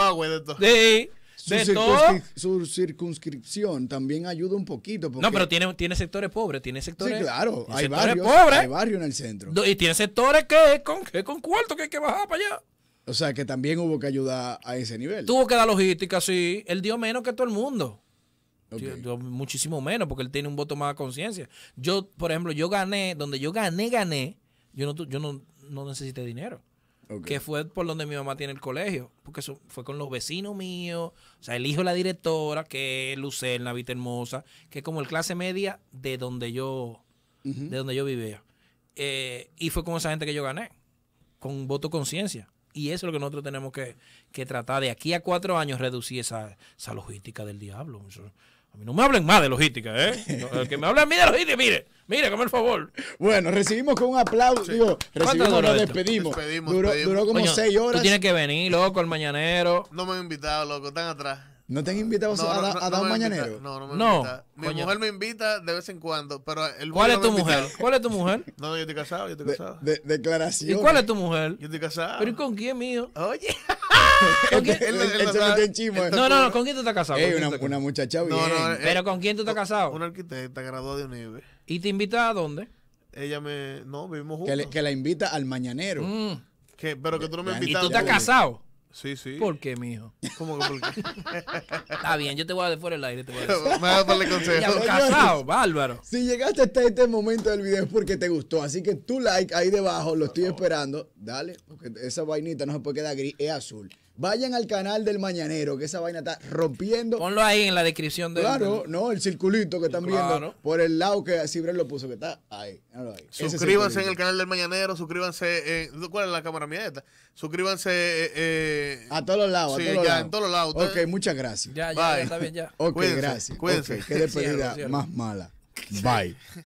Sí. Su, su, circunscripción también ayuda un poquito. No, pero tiene, tiene sectores pobres, tiene sectores. Sí, claro, hay barrios, Hay barrio en el centro. Y tiene sectores que con, que con cuarto que hay que bajar para allá. O sea que también hubo que ayudar a ese nivel. Tuvo que dar logística, sí. Él dio menos que todo el mundo muchísimo menos, porque él tiene un voto más a conciencia. Yo, por ejemplo, yo gané, donde yo gané, gané, yo no, yo no, no necesité dinero. Que fue por donde mi mamá tiene el colegio. Porque eso fue con los vecinos míos. O sea, el hijo de la directora, que es Lucerna, Vita Hermosa, que es como el clase media de donde yo, de donde yo vivía. Eh, y fue con esa gente que yo gané. Con voto conciencia. Y eso es lo que nosotros tenemos que, que, tratar. De aquí a cuatro años reducir esa, esa logística del diablo. A mí no me hablen más de logística, ¿eh? El que me habla a mí de logística, mire, mire, con el favor. Bueno, recibimos con un aplauso. Digo, recibimos, nos despedimos. duró, duró como seis horas. Tú tienes que venir, loco, el mañanero. No me han invitado, loco, están atrás. ¿No te han invitado a, dar un mañanero? no, no me no, invita. Mi mujer me invita de vez en cuando, pero... El ¿Cuál es tu mujer? ¿Cuál es tu mujer? [LAUGHS] No, yo estoy casado, yo estoy casado. declaración. ¿Y cuál es tu mujer? Yo estoy casado. ¿Pero y con quién, mío? Oye... [LAUGHS] ¿Con este- este- Él, se este metió en chismo. No, no, no, ¿con quién tú estás casado? una, una, muchacha bien. ¿Pero con quién tú estás casado? Una arquitecta graduada de UNIVE. ¿Y te invita a dónde? Ella me... No, vivimos juntos. Que, que la invita al mañanero. Mm. pero que tú no me invitas. ¿Y tú estás casado? Sí, sí. ¿Por qué, mijo? ¿Cómo que por qué? [LAUGHS] Está bien, yo te voy a dar fuera el aire. Te voy a Me darle consejo. Pues, casado, bárbaro. Si llegaste hasta este momento del video es porque te gustó. Así que tu like ahí debajo, lo estoy esperando. Dale, porque esa vainita no se puede quedar gris, es azul. Vayan al canal del Mañanero, que esa vaina está rompiendo. Ponlo ahí en la descripción de Claro, no, el circulito que están viendo por el lado que Cibren lo puso, que está ahí. Suscríbanse en el canal del Mañanero, suscríbanse. en... ¿Cuál es la cámara mía esta? Suscríbanse. Eh, eh, a todos los lados, sí, a todos en todos lados. Ok, muchas gracias. Ya, ya, Bye. está bien, ya. Ok, gracias. Cuídense. qué despedida más mala. Bye. [LAUGHS]